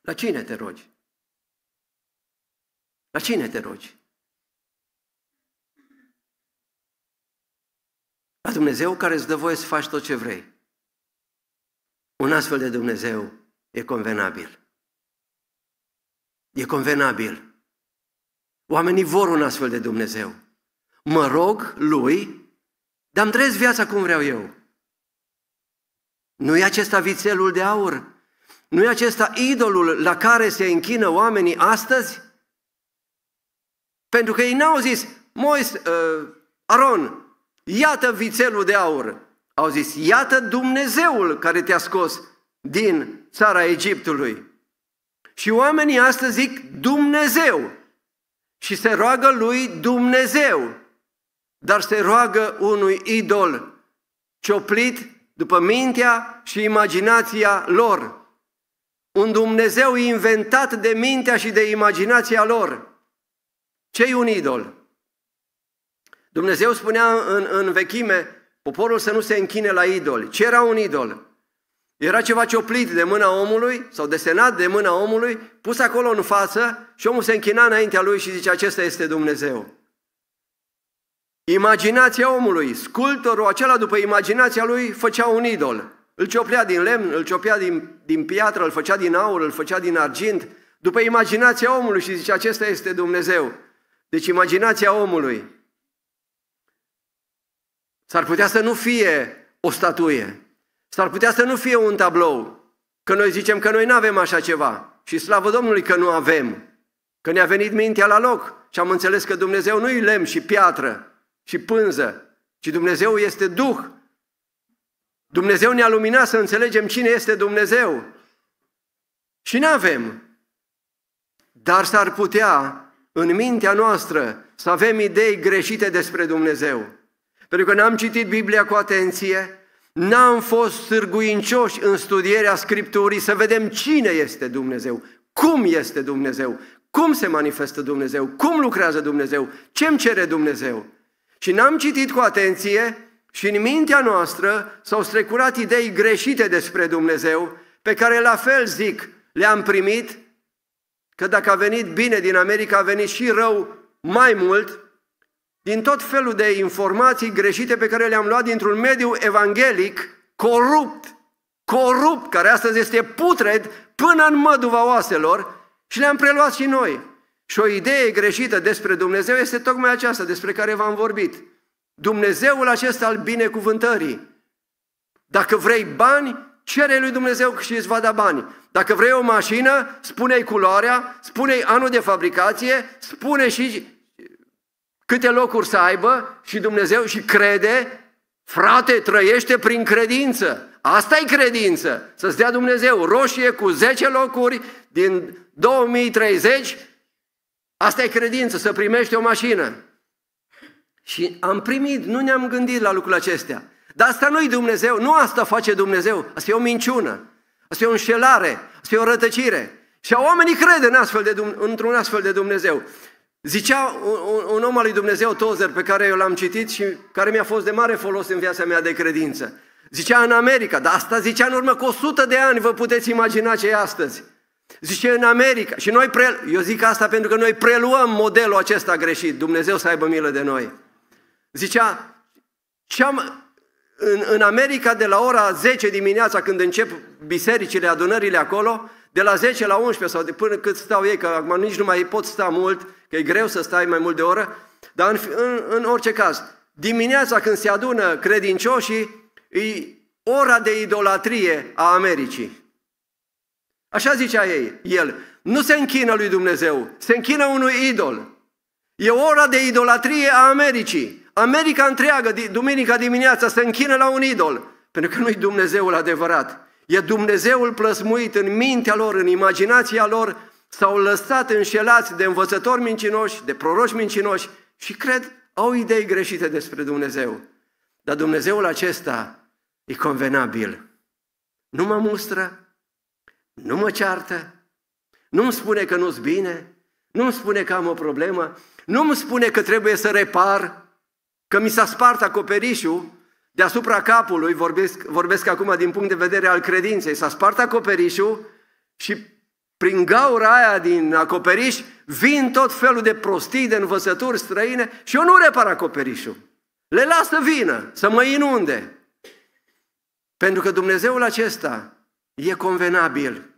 La cine te rogi? La cine te rogi? La Dumnezeu care îți dă voie să faci tot ce vrei. Un astfel de Dumnezeu e convenabil. E convenabil. Oamenii vor un astfel de Dumnezeu. Mă rog lui, dar îmi trăiesc viața cum vreau eu. Nu e acesta vițelul de aur? Nu e acesta idolul la care se închină oamenii astăzi? Pentru că ei n-au zis, Mois, uh, Aron, iată vițelul de aur. Au zis, iată Dumnezeul care te-a scos din țara Egiptului. Și oamenii astăzi zic Dumnezeu și se roagă lui Dumnezeu, dar se roagă unui idol cioplit după mintea și imaginația lor. Un Dumnezeu inventat de mintea și de imaginația lor. ce un idol? Dumnezeu spunea în, în vechime, poporul să nu se închine la idoli. Ce era un idol? Era ceva cioplit de mâna omului sau desenat de mâna omului, pus acolo în față și omul se închina înaintea lui și zice, acesta este Dumnezeu. Imaginația omului, sculptorul acela după imaginația lui făcea un idol. Îl cioplea din lemn, îl cioplea din, din piatră, îl făcea din aur, îl făcea din argint, după imaginația omului și zice, acesta este Dumnezeu. Deci imaginația omului s-ar putea să nu fie o statuie, S-ar putea să nu fie un tablou, că noi zicem că noi nu avem așa ceva și slavă Domnului că nu avem, că ne-a venit mintea la loc și am înțeles că Dumnezeu nu-i lemn și piatră și pânză, ci Dumnezeu este Duh. Dumnezeu ne-a luminat să înțelegem cine este Dumnezeu. Și nu avem. Dar s-ar putea în mintea noastră să avem idei greșite despre Dumnezeu. Pentru că n-am citit Biblia cu atenție, N-am fost sârguincioși în studierea Scripturii să vedem cine este Dumnezeu, cum este Dumnezeu, cum se manifestă Dumnezeu, cum lucrează Dumnezeu, ce îmi cere Dumnezeu. Și n-am citit cu atenție și în mintea noastră s-au strecurat idei greșite despre Dumnezeu, pe care la fel zic, le-am primit, că dacă a venit bine din America, a venit și rău mai mult, din tot felul de informații greșite pe care le-am luat dintr-un mediu evanghelic corupt, corupt, care astăzi este putred până în măduva oaselor și le-am preluat și noi. Și o idee greșită despre Dumnezeu este tocmai aceasta despre care v-am vorbit. Dumnezeul acesta al binecuvântării. Dacă vrei bani, cere lui Dumnezeu și îți va da bani. Dacă vrei o mașină, spune-i culoarea, spune-i anul de fabricație, spune și câte locuri să aibă și Dumnezeu și crede, frate, trăiește prin credință. asta e credință, să-ți dea Dumnezeu roșie cu 10 locuri din 2030, asta e credință, să primești o mașină. Și am primit, nu ne-am gândit la lucrul acestea. Dar asta nu-i Dumnezeu, nu asta face Dumnezeu, asta e o minciună, asta e o înșelare, asta e o rătăcire. Și oamenii cred în astfel de, într-un astfel de Dumnezeu. Zicea un, un om al lui Dumnezeu, Tozer, pe care eu l-am citit și care mi-a fost de mare folos în viața mea de credință. Zicea în America, dar asta zicea în urmă cu 100 de ani, vă puteți imagina ce e astăzi. Zice în America. Și noi, pre... eu zic asta pentru că noi preluăm modelul acesta greșit. Dumnezeu să aibă milă de noi. Zicea, ceam... în, în America de la ora 10 dimineața când încep bisericile, adunările acolo, de la 10 la 11 sau de până cât stau ei, că acum nici nu mai pot sta mult, că e greu să stai mai mult de oră, dar în, în, în orice caz, dimineața când se adună credincioșii, e ora de idolatrie a Americii. Așa zicea ei, el, nu se închină lui Dumnezeu, se închină unui idol. E ora de idolatrie a Americii. America întreagă, duminica dimineața, se închină la un idol, pentru că nu-i Dumnezeul adevărat. E Dumnezeul plăsmuit în mintea lor, în imaginația lor, s-au lăsat înșelați de învățători mincinoși, de proroși mincinoși și cred, au idei greșite despre Dumnezeu. Dar Dumnezeul acesta e convenabil. Nu mă mustră, nu mă ceartă, nu îmi spune că nu-s bine, nu îmi spune că am o problemă, nu îmi spune că trebuie să repar, că mi s-a spart acoperișul, deasupra capului, vorbesc, vorbesc acum din punct de vedere al credinței, s-a spart acoperișul și prin gaura aia din acoperiș vin tot felul de prostii, de învățături străine și eu nu repar acoperișul. Le las să vină, să mă inunde. Pentru că Dumnezeul acesta e convenabil.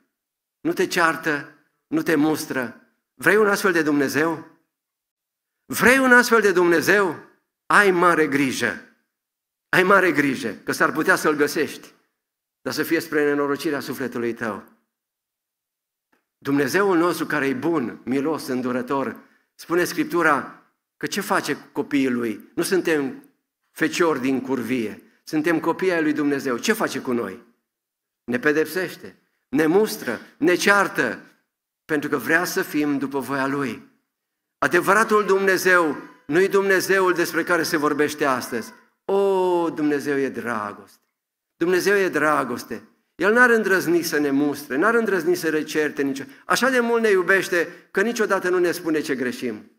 Nu te ceartă, nu te mustră. Vrei un astfel de Dumnezeu? Vrei un astfel de Dumnezeu? Ai mare grijă ai mare grijă că s-ar putea să-l găsești, dar să fie spre nenorocirea sufletului tău. Dumnezeul nostru care e bun, milos, îndurător, spune Scriptura că ce face copiii lui? Nu suntem feciori din curvie, suntem copii ai lui Dumnezeu. Ce face cu noi? Ne pedepsește, ne mustră, ne ceartă, pentru că vrea să fim după voia Lui. Adevăratul Dumnezeu nu-i Dumnezeul despre care se vorbește astăzi, Dumnezeu e dragoste. Dumnezeu e dragoste. El n-ar îndrăzni să ne mustre, n-ar îndrăzni să recerte nicio... Așa de mult ne iubește că niciodată nu ne spune ce greșim.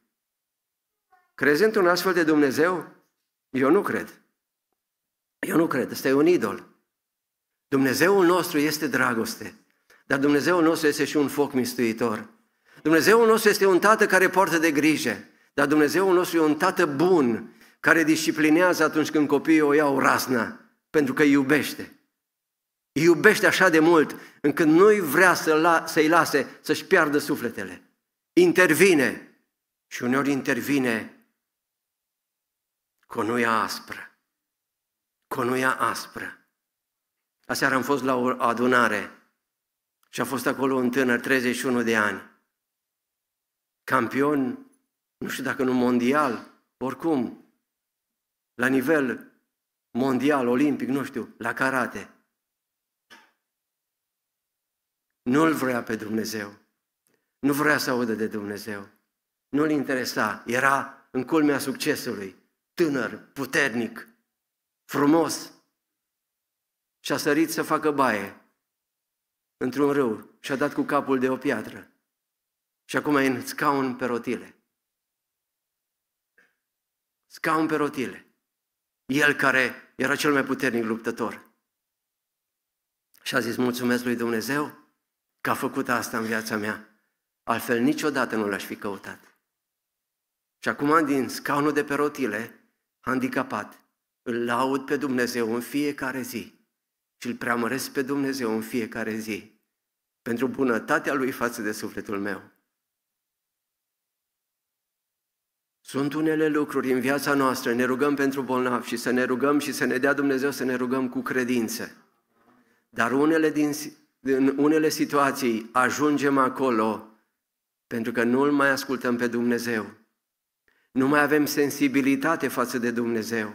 Crezi într-un astfel de Dumnezeu? Eu nu cred. Eu nu cred, Este un idol. Dumnezeul nostru este dragoste, dar Dumnezeul nostru este și un foc mistuitor. Dumnezeul nostru este un tată care poartă de grijă, dar Dumnezeul nostru e un tată bun care disciplinează atunci când copiii o iau rasna, pentru că iubește. iubește așa de mult încât nu-i vrea să la, să-i lase să-și piardă sufletele. Intervine și uneori intervine conuia aspră. Conuia aspră. Aseară am fost la o adunare și a fost acolo un tânăr, 31 de ani, campion, nu știu dacă nu mondial, oricum, la nivel mondial, olimpic, nu știu, la karate. Nu-l vrea pe Dumnezeu. Nu vrea să audă de Dumnezeu. Nu-l interesa. Era în culmea succesului. Tânăr, puternic, frumos. Și a sărit să facă baie într-un râu și a dat cu capul de o piatră. Și acum e în scaun pe rotile. Scaun pe rotile. El care era cel mai puternic luptător. Și a zis, mulțumesc lui Dumnezeu că a făcut asta în viața mea. Altfel niciodată nu l-aș fi căutat. Și acum din scaunul de pe rotile, handicapat, îl laud pe Dumnezeu în fiecare zi și îl preamăresc pe Dumnezeu în fiecare zi pentru bunătatea Lui față de sufletul meu. Sunt unele lucruri în viața noastră, ne rugăm pentru bolnav și să ne rugăm și să ne dea Dumnezeu să ne rugăm cu credință. Dar unele din, în unele situații ajungem acolo pentru că nu-L mai ascultăm pe Dumnezeu. Nu mai avem sensibilitate față de Dumnezeu.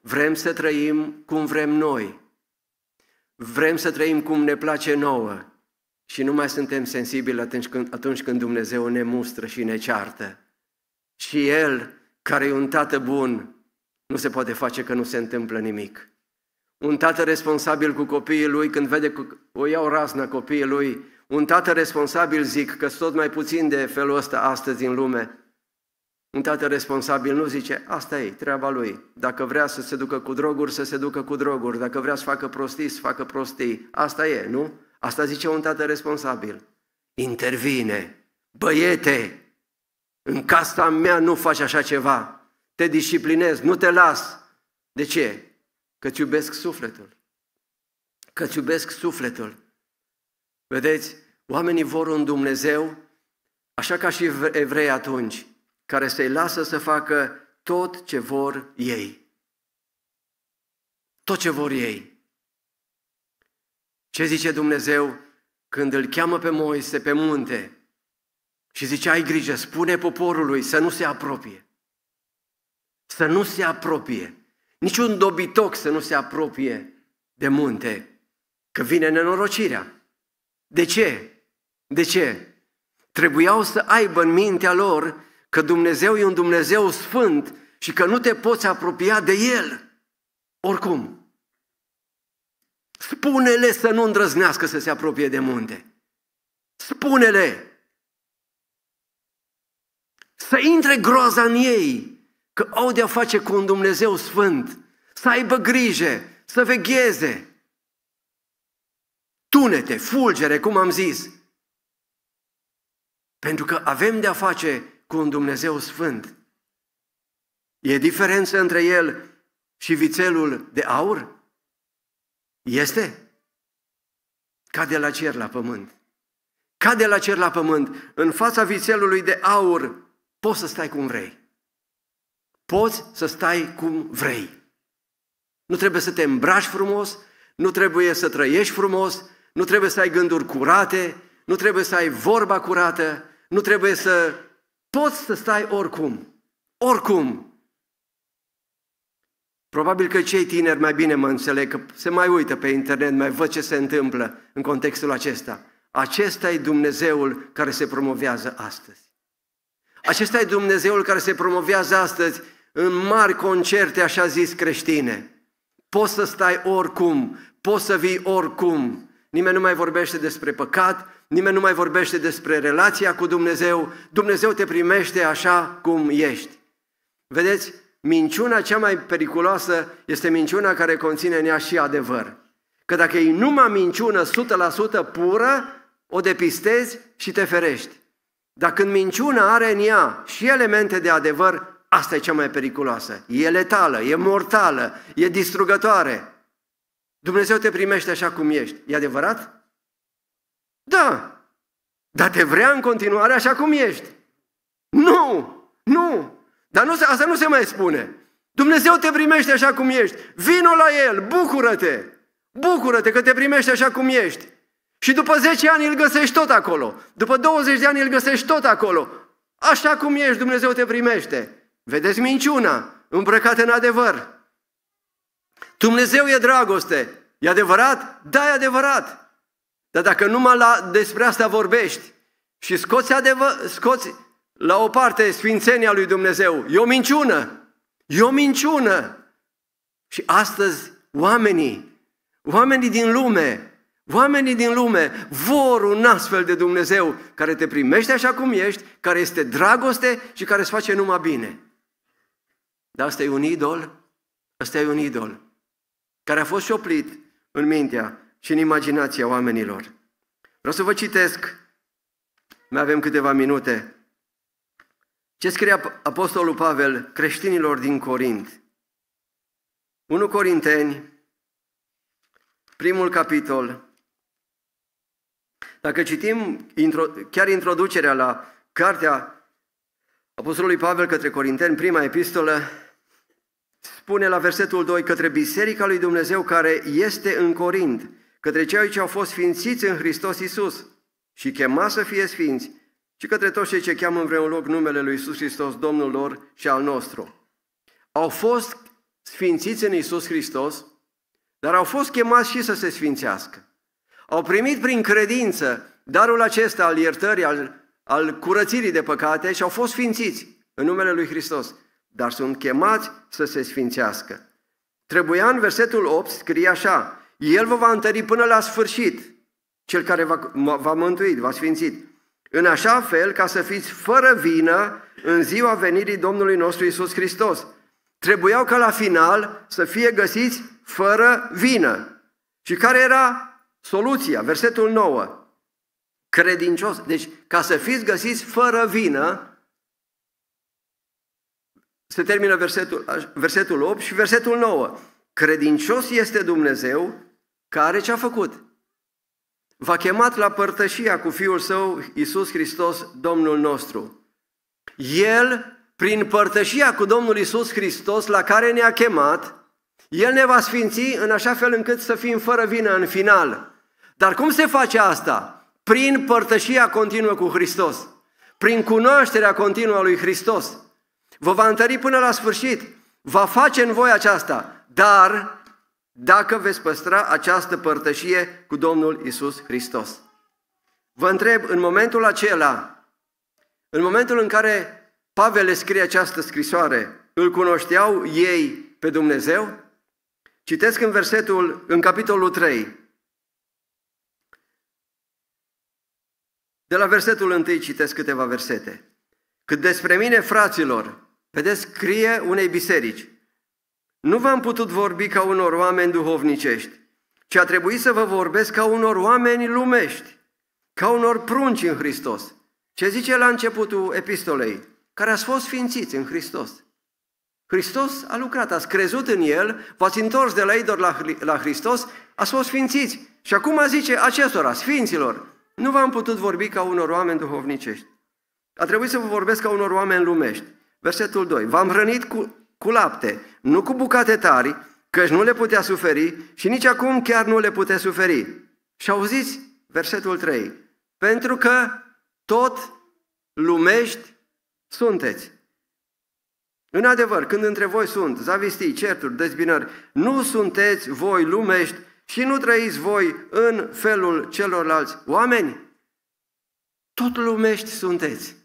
Vrem să trăim cum vrem noi. Vrem să trăim cum ne place nouă. Și nu mai suntem sensibili atunci când, atunci când Dumnezeu ne mustră și ne ceartă. Și El, care e un tată bun, nu se poate face că nu se întâmplă nimic. Un tată responsabil cu copiii lui, când vede că o iau rasna copiii lui, un tată responsabil, zic, că sunt tot mai puțin de felul ăsta astăzi în lume, un tată responsabil nu zice, asta e treaba lui. Dacă vrea să se ducă cu droguri, să se ducă cu droguri. Dacă vrea să facă prostii, să facă prostii. Asta e, nu? Asta zice un tată responsabil. Intervine. Băiete, în casa mea nu faci așa ceva. Te disciplinez, nu te las. De ce? Că-ți iubesc sufletul. Că-ți iubesc sufletul. Vedeți, oamenii vor un Dumnezeu, așa ca și evrei atunci, care să-i lasă să facă tot ce vor ei. Tot ce vor ei. Ce zice Dumnezeu când îl cheamă pe Moise pe munte și zice, ai grijă, spune poporului să nu se apropie. Să nu se apropie. Niciun dobitoc să nu se apropie de munte, că vine nenorocirea. De ce? De ce? Trebuiau să aibă în mintea lor că Dumnezeu e un Dumnezeu sfânt și că nu te poți apropia de El. Oricum, spune-le să nu îndrăznească să se apropie de munte. Spune-le să intre groaza în ei, că au de-a face cu un Dumnezeu Sfânt, să aibă grijă, să vegheze. Tunete, fulgere, cum am zis. Pentru că avem de-a face cu un Dumnezeu Sfânt. E diferență între el și vițelul de aur? Este? Ca de la cer la pământ. Ca de la cer la pământ. În fața vițelului de aur Poți să stai cum vrei. Poți să stai cum vrei. Nu trebuie să te îmbraci frumos, nu trebuie să trăiești frumos, nu trebuie să ai gânduri curate, nu trebuie să ai vorba curată, nu trebuie să... Poți să stai oricum. Oricum. Probabil că cei tineri mai bine mă înțeleg, că se mai uită pe internet, mai văd ce se întâmplă în contextul acesta. Acesta e Dumnezeul care se promovează astăzi. Acesta e Dumnezeul care se promovează astăzi în mari concerte, așa zis, creștine. Poți să stai oricum, poți să vii oricum. Nimeni nu mai vorbește despre păcat, nimeni nu mai vorbește despre relația cu Dumnezeu. Dumnezeu te primește așa cum ești. Vedeți, minciuna cea mai periculoasă este minciuna care conține în ea și adevăr. Că dacă e numai minciună 100% pură, o depistezi și te ferești. Dar când minciuna are în ea și elemente de adevăr, asta e cea mai periculoasă. E letală, e mortală, e distrugătoare. Dumnezeu te primește așa cum ești. E adevărat? Da. Dar te vrea în continuare așa cum ești. Nu! Nu! Dar nu, asta nu se mai spune. Dumnezeu te primește așa cum ești. Vino la El, bucură-te! Bucură-te că te primește așa cum ești. Și după 10 ani îl găsești tot acolo. După 20 de ani îl găsești tot acolo. Așa cum ești, Dumnezeu te primește. Vedeți minciuna îmbrăcată în adevăr. Dumnezeu e dragoste. E adevărat? Da, e adevărat. Dar dacă numai la, despre asta vorbești și scoți, adevă, scoți la o parte sfințenia lui Dumnezeu, e o minciună. E o minciună. Și astăzi oamenii, oamenii din lume, Oamenii din lume vor un astfel de Dumnezeu care te primește așa cum ești, care este dragoste și care îți face numai bine. Dar asta e un idol, asta e un idol care a fost șoplit în mintea și în imaginația oamenilor. Vreau să vă citesc, mai avem câteva minute, ce scrie Apostolul Pavel creștinilor din Corint. 1 Corinteni, primul capitol, dacă citim chiar introducerea la cartea Apostolului Pavel către Corinteni, prima epistolă, spune la versetul 2 către Biserica lui Dumnezeu care este în Corint, către cei ce au fost sfințiți în Hristos Isus și chema să fie sfinți, și către toți cei ce cheamă în vreun loc numele lui Isus Hristos, Domnul lor și al nostru. Au fost sfințiți în Isus Hristos, dar au fost chemați și să se sfințească. Au primit prin credință darul acesta al iertării, al, al curățirii de păcate și au fost sfințiți în numele Lui Hristos, dar sunt chemați să se sfințească. Trebuia în versetul 8 scrie așa, El vă va întări până la sfârșit, cel care va va mântuit, va sfințit, în așa fel ca să fiți fără vină în ziua venirii Domnului nostru Isus Hristos. Trebuiau ca la final să fie găsiți fără vină. Și care era Soluția, versetul 9. Credincios. Deci, ca să fiți găsiți fără vină, se termină versetul, versetul 8 și versetul 9. Credincios este Dumnezeu care ce-a făcut? V-a chemat la părtășia cu Fiul Său, Iisus Hristos, Domnul nostru. El, prin părtășia cu Domnul Iisus Hristos, la care ne-a chemat, el ne va sfinți în așa fel încât să fim fără vină în final. Dar cum se face asta? Prin părtășia continuă cu Hristos, prin cunoașterea continuă a lui Hristos. Vă va întări până la sfârșit, va face în voi aceasta, dar dacă veți păstra această părtășie cu Domnul Isus Hristos. Vă întreb, în momentul acela, în momentul în care Pavel le scrie această scrisoare, îl cunoșteau ei pe Dumnezeu? Citesc în versetul, în capitolul 3. De la versetul 1 citesc câteva versete. Cât despre mine, fraților, vedeți, scrie unei biserici. Nu v-am putut vorbi ca unor oameni duhovnicești, ci a trebuit să vă vorbesc ca unor oameni lumești, ca unor prunci în Hristos. Ce zice la începutul epistolei? Care ați fost ființiți în Hristos. Hristos a lucrat, ați crezut în El, v-ați întors de la ei doar la, la Hristos, ați fost sfințiți. Și acum zice acestora, sfinților, nu v-am putut vorbi ca unor oameni duhovnicești. A trebuit să vă vorbesc ca unor oameni lumești. Versetul 2. V-am hrănit cu, cu lapte, nu cu bucate tari, căci nu le putea suferi și nici acum chiar nu le putea suferi. Și auziți versetul 3. Pentru că tot lumești sunteți. În adevăr, când între voi sunt zavistii, certuri, dezbinări, nu sunteți voi lumești și nu trăiți voi în felul celorlalți oameni? Tot lumești sunteți.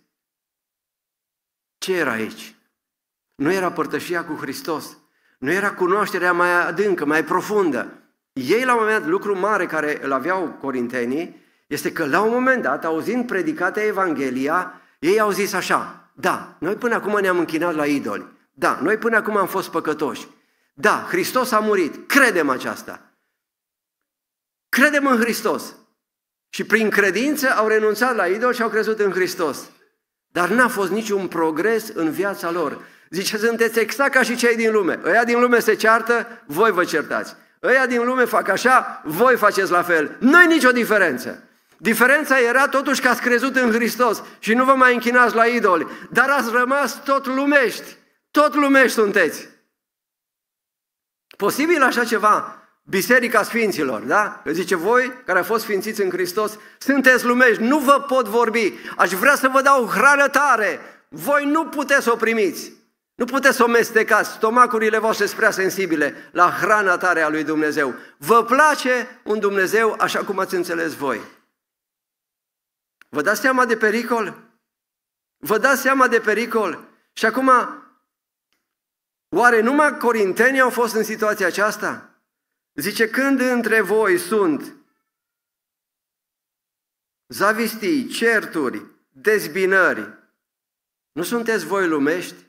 Ce era aici? Nu era părtășia cu Hristos. Nu era cunoașterea mai adâncă, mai profundă. Ei, la un moment dat, lucru mare care îl aveau corintenii, este că la un moment dat, auzind predicată Evanghelia, ei au zis așa, da, noi până acum ne-am închinat la idoli. Da, noi până acum am fost păcătoși. Da, Hristos a murit. Credem aceasta. Credem în Hristos. Și prin credință au renunțat la idol și au crezut în Hristos. Dar n-a fost niciun progres în viața lor. Zice, sunteți exact ca și cei din lume. Ăia din lume se ceartă, voi vă certați. Ăia din lume fac așa, voi faceți la fel. Nu-i nicio diferență. Diferența era totuși că ați crezut în Hristos și nu vă mai închinați la idoli, dar ați rămas tot lumești. Tot lumești sunteți. Posibil așa ceva? Biserica Sfinților, da? Că zice, voi care a fost sfințiți în Hristos, sunteți lumești, nu vă pot vorbi, aș vrea să vă dau hrană tare, voi nu puteți o primiți. Nu puteți să o mestecați, stomacurile voastre sunt prea sensibile la hrana tare a lui Dumnezeu. Vă place un Dumnezeu așa cum ați înțeles voi. Vă dați seama de pericol? Vă dați seama de pericol? Și acum, oare numai corintenii au fost în situația aceasta? Zice, când între voi sunt zavistii, certuri, dezbinări, nu sunteți voi lumești?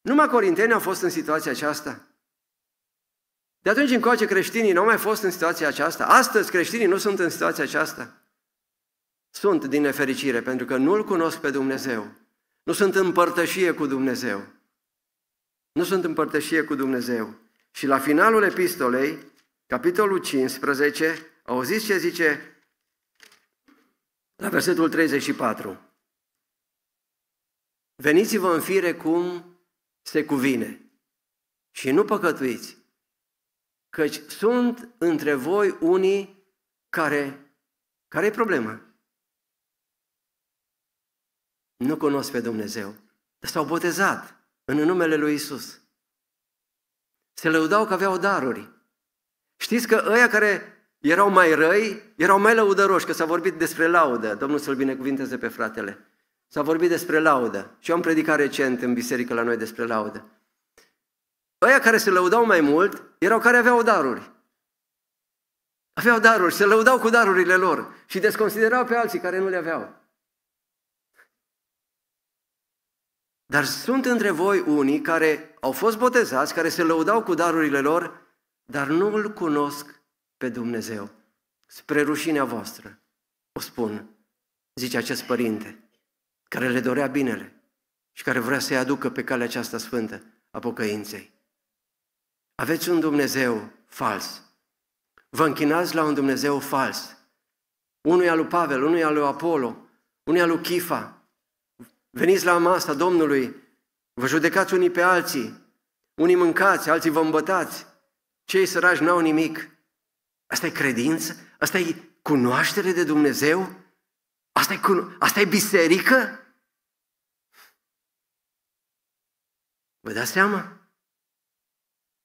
Numai corintenii au fost în situația aceasta. De atunci încoace creștinii nu au mai fost în situația aceasta. Astăzi creștinii nu sunt în situația aceasta. Sunt din nefericire pentru că nu-L cunosc pe Dumnezeu. Nu sunt împărtășie cu Dumnezeu. Nu sunt împărtășie cu Dumnezeu. Și la finalul epistolei, capitolul 15, auziți ce zice la versetul 34. Veniți-vă în fire cum se cuvine și nu păcătuiți, căci sunt între voi unii care... Care e problema? nu cunosc pe Dumnezeu, s-au botezat în numele lui Isus. Se lăudau că aveau daruri. Știți că ăia care erau mai răi, erau mai lăudăroși, că s-a vorbit despre laudă. Domnul să-l binecuvinteze pe fratele. S-a vorbit despre laudă. Și eu am predicat recent în biserică la noi despre laudă. Ăia care se lăudau mai mult erau care aveau daruri. Aveau daruri, se lăudau cu darurile lor și desconsiderau pe alții care nu le aveau. Dar sunt între voi unii care au fost botezați, care se lăudau cu darurile lor, dar nu îl cunosc pe Dumnezeu. Spre rușinea voastră, o spun, zice acest părinte, care le dorea binele și care vrea să-i aducă pe calea aceasta sfântă a pocăinței. Aveți un Dumnezeu fals. Vă închinați la un Dumnezeu fals. Unul e al lui Pavel, unul e al lui Apollo, unul e al lui Chifa, Veniți la masa Domnului, vă judecați unii pe alții, unii mâncați, alții vă îmbătați, cei sărași n-au nimic. Asta e credință? Asta e cunoaștere de Dumnezeu? Asta e, cuno- asta e biserică? Vă dați seama?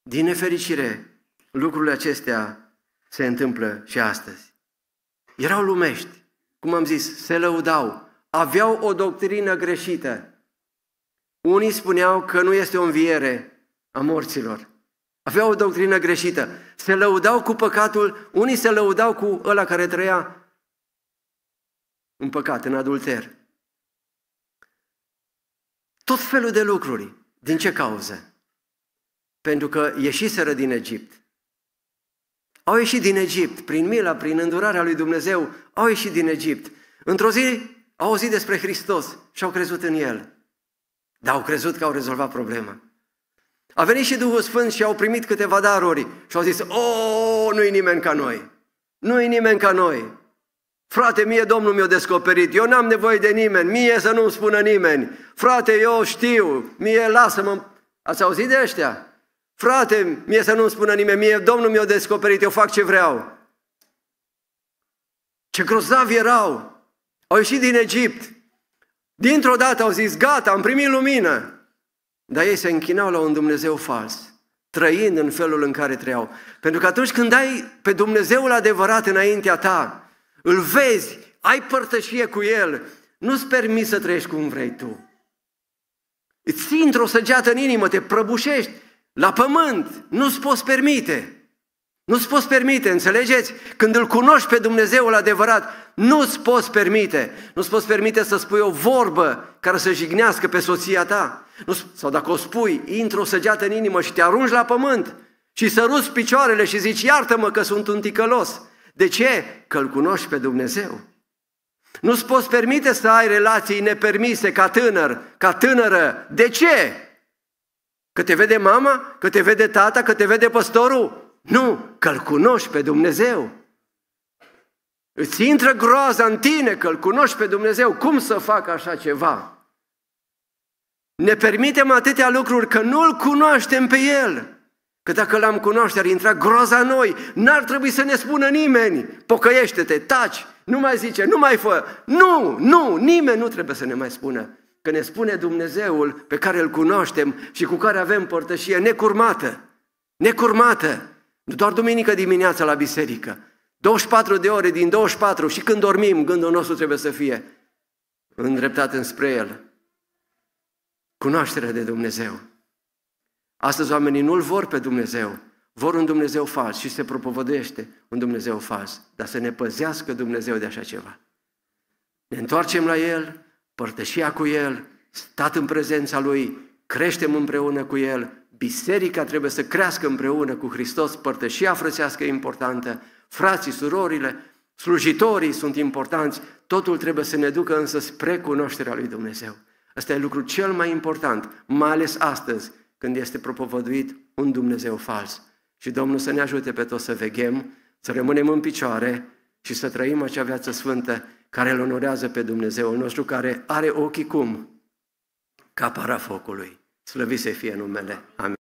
Din nefericire, lucrurile acestea se întâmplă și astăzi. Erau lumești, cum am zis, se lăudau, aveau o doctrină greșită. Unii spuneau că nu este o înviere a morților. Aveau o doctrină greșită. Se lăudau cu păcatul, unii se lăudau cu ăla care trăia în păcat, în adulter. Tot felul de lucruri. Din ce cauză? Pentru că ieșiseră din Egipt. Au ieșit din Egipt, prin mila, prin îndurarea lui Dumnezeu, au ieșit din Egipt. Într-o zi au auzit despre Hristos și au crezut în El. Dar au crezut că au rezolvat problema. A venit și Duhul Sfânt și au primit câteva daruri și au zis, o, nu-i nimeni ca noi, nu-i nimeni ca noi. Frate, mie Domnul mi-a descoperit, eu n-am nevoie de nimeni, mie să nu-mi spună nimeni. Frate, eu știu, mie lasă-mă. Ați auzit de ăștia? Frate, mie să nu-mi spună nimeni, mie Domnul mi-a descoperit, eu fac ce vreau. Ce grozavi erau! Au ieșit din Egipt. Dintr-o dată au zis, gata, am primit lumină. Dar ei se închinau la un Dumnezeu fals, trăind în felul în care trăiau. Pentru că atunci când ai pe Dumnezeul adevărat înaintea ta, îl vezi, ai părtășie cu El, nu-ți permis să trăiești cum vrei tu. Îți intră o săgeată în inimă, te prăbușești la pământ, nu-ți poți permite. Nu-ți poți permite, înțelegeți? Când îl cunoști pe Dumnezeul adevărat, nu-ți poți permite. Nu-ți poți permite să spui o vorbă care să jignească pe soția ta. Nu, sau dacă o spui, intră o săgeată în inimă și te arunci la pământ și săruți picioarele și zici, iartă-mă că sunt un ticălos. De ce? Că îl cunoști pe Dumnezeu. Nu-ți poți permite să ai relații nepermise ca tânăr, ca tânără. De ce? Că te vede mama, că te vede tata, că te vede păstorul? Nu, că-L cunoști pe Dumnezeu. Îți intră groaza în tine că-L cunoști pe Dumnezeu. Cum să fac așa ceva? Ne permitem atâtea lucruri că nu-L cunoaștem pe El. Că dacă l-am cunoaște, ar intra groaza noi. N-ar trebui să ne spună nimeni, pocăiește-te, taci, nu mai zice, nu mai fă. Nu, nu, nimeni nu trebuie să ne mai spună. Că ne spune Dumnezeul pe care îl cunoaștem și cu care avem părtășie necurmată. Necurmată. Nu doar duminică dimineața la biserică. 24 de ore din 24 și când dormim, gândul nostru trebuie să fie îndreptat înspre El. Cunoașterea de Dumnezeu. Astăzi oamenii nu-L vor pe Dumnezeu, vor un Dumnezeu fals și se propovădește un Dumnezeu fals, dar să ne păzească Dumnezeu de așa ceva. Ne întoarcem la El, părtășia cu El, stat în prezența Lui, creștem împreună cu El Biserica trebuie să crească împreună cu Hristos, părtășia frățească e importantă, frații, surorile, slujitorii sunt importanți, totul trebuie să ne ducă însă spre cunoașterea lui Dumnezeu. Asta e lucrul cel mai important, mai ales astăzi, când este propovăduit un Dumnezeu fals. Și Domnul să ne ajute pe toți să veghem, să rămânem în picioare și să trăim acea viață sfântă care îl onorează pe Dumnezeul nostru, care are ochii cum? Ca parafocului. Slăvit să fie numele. Amin.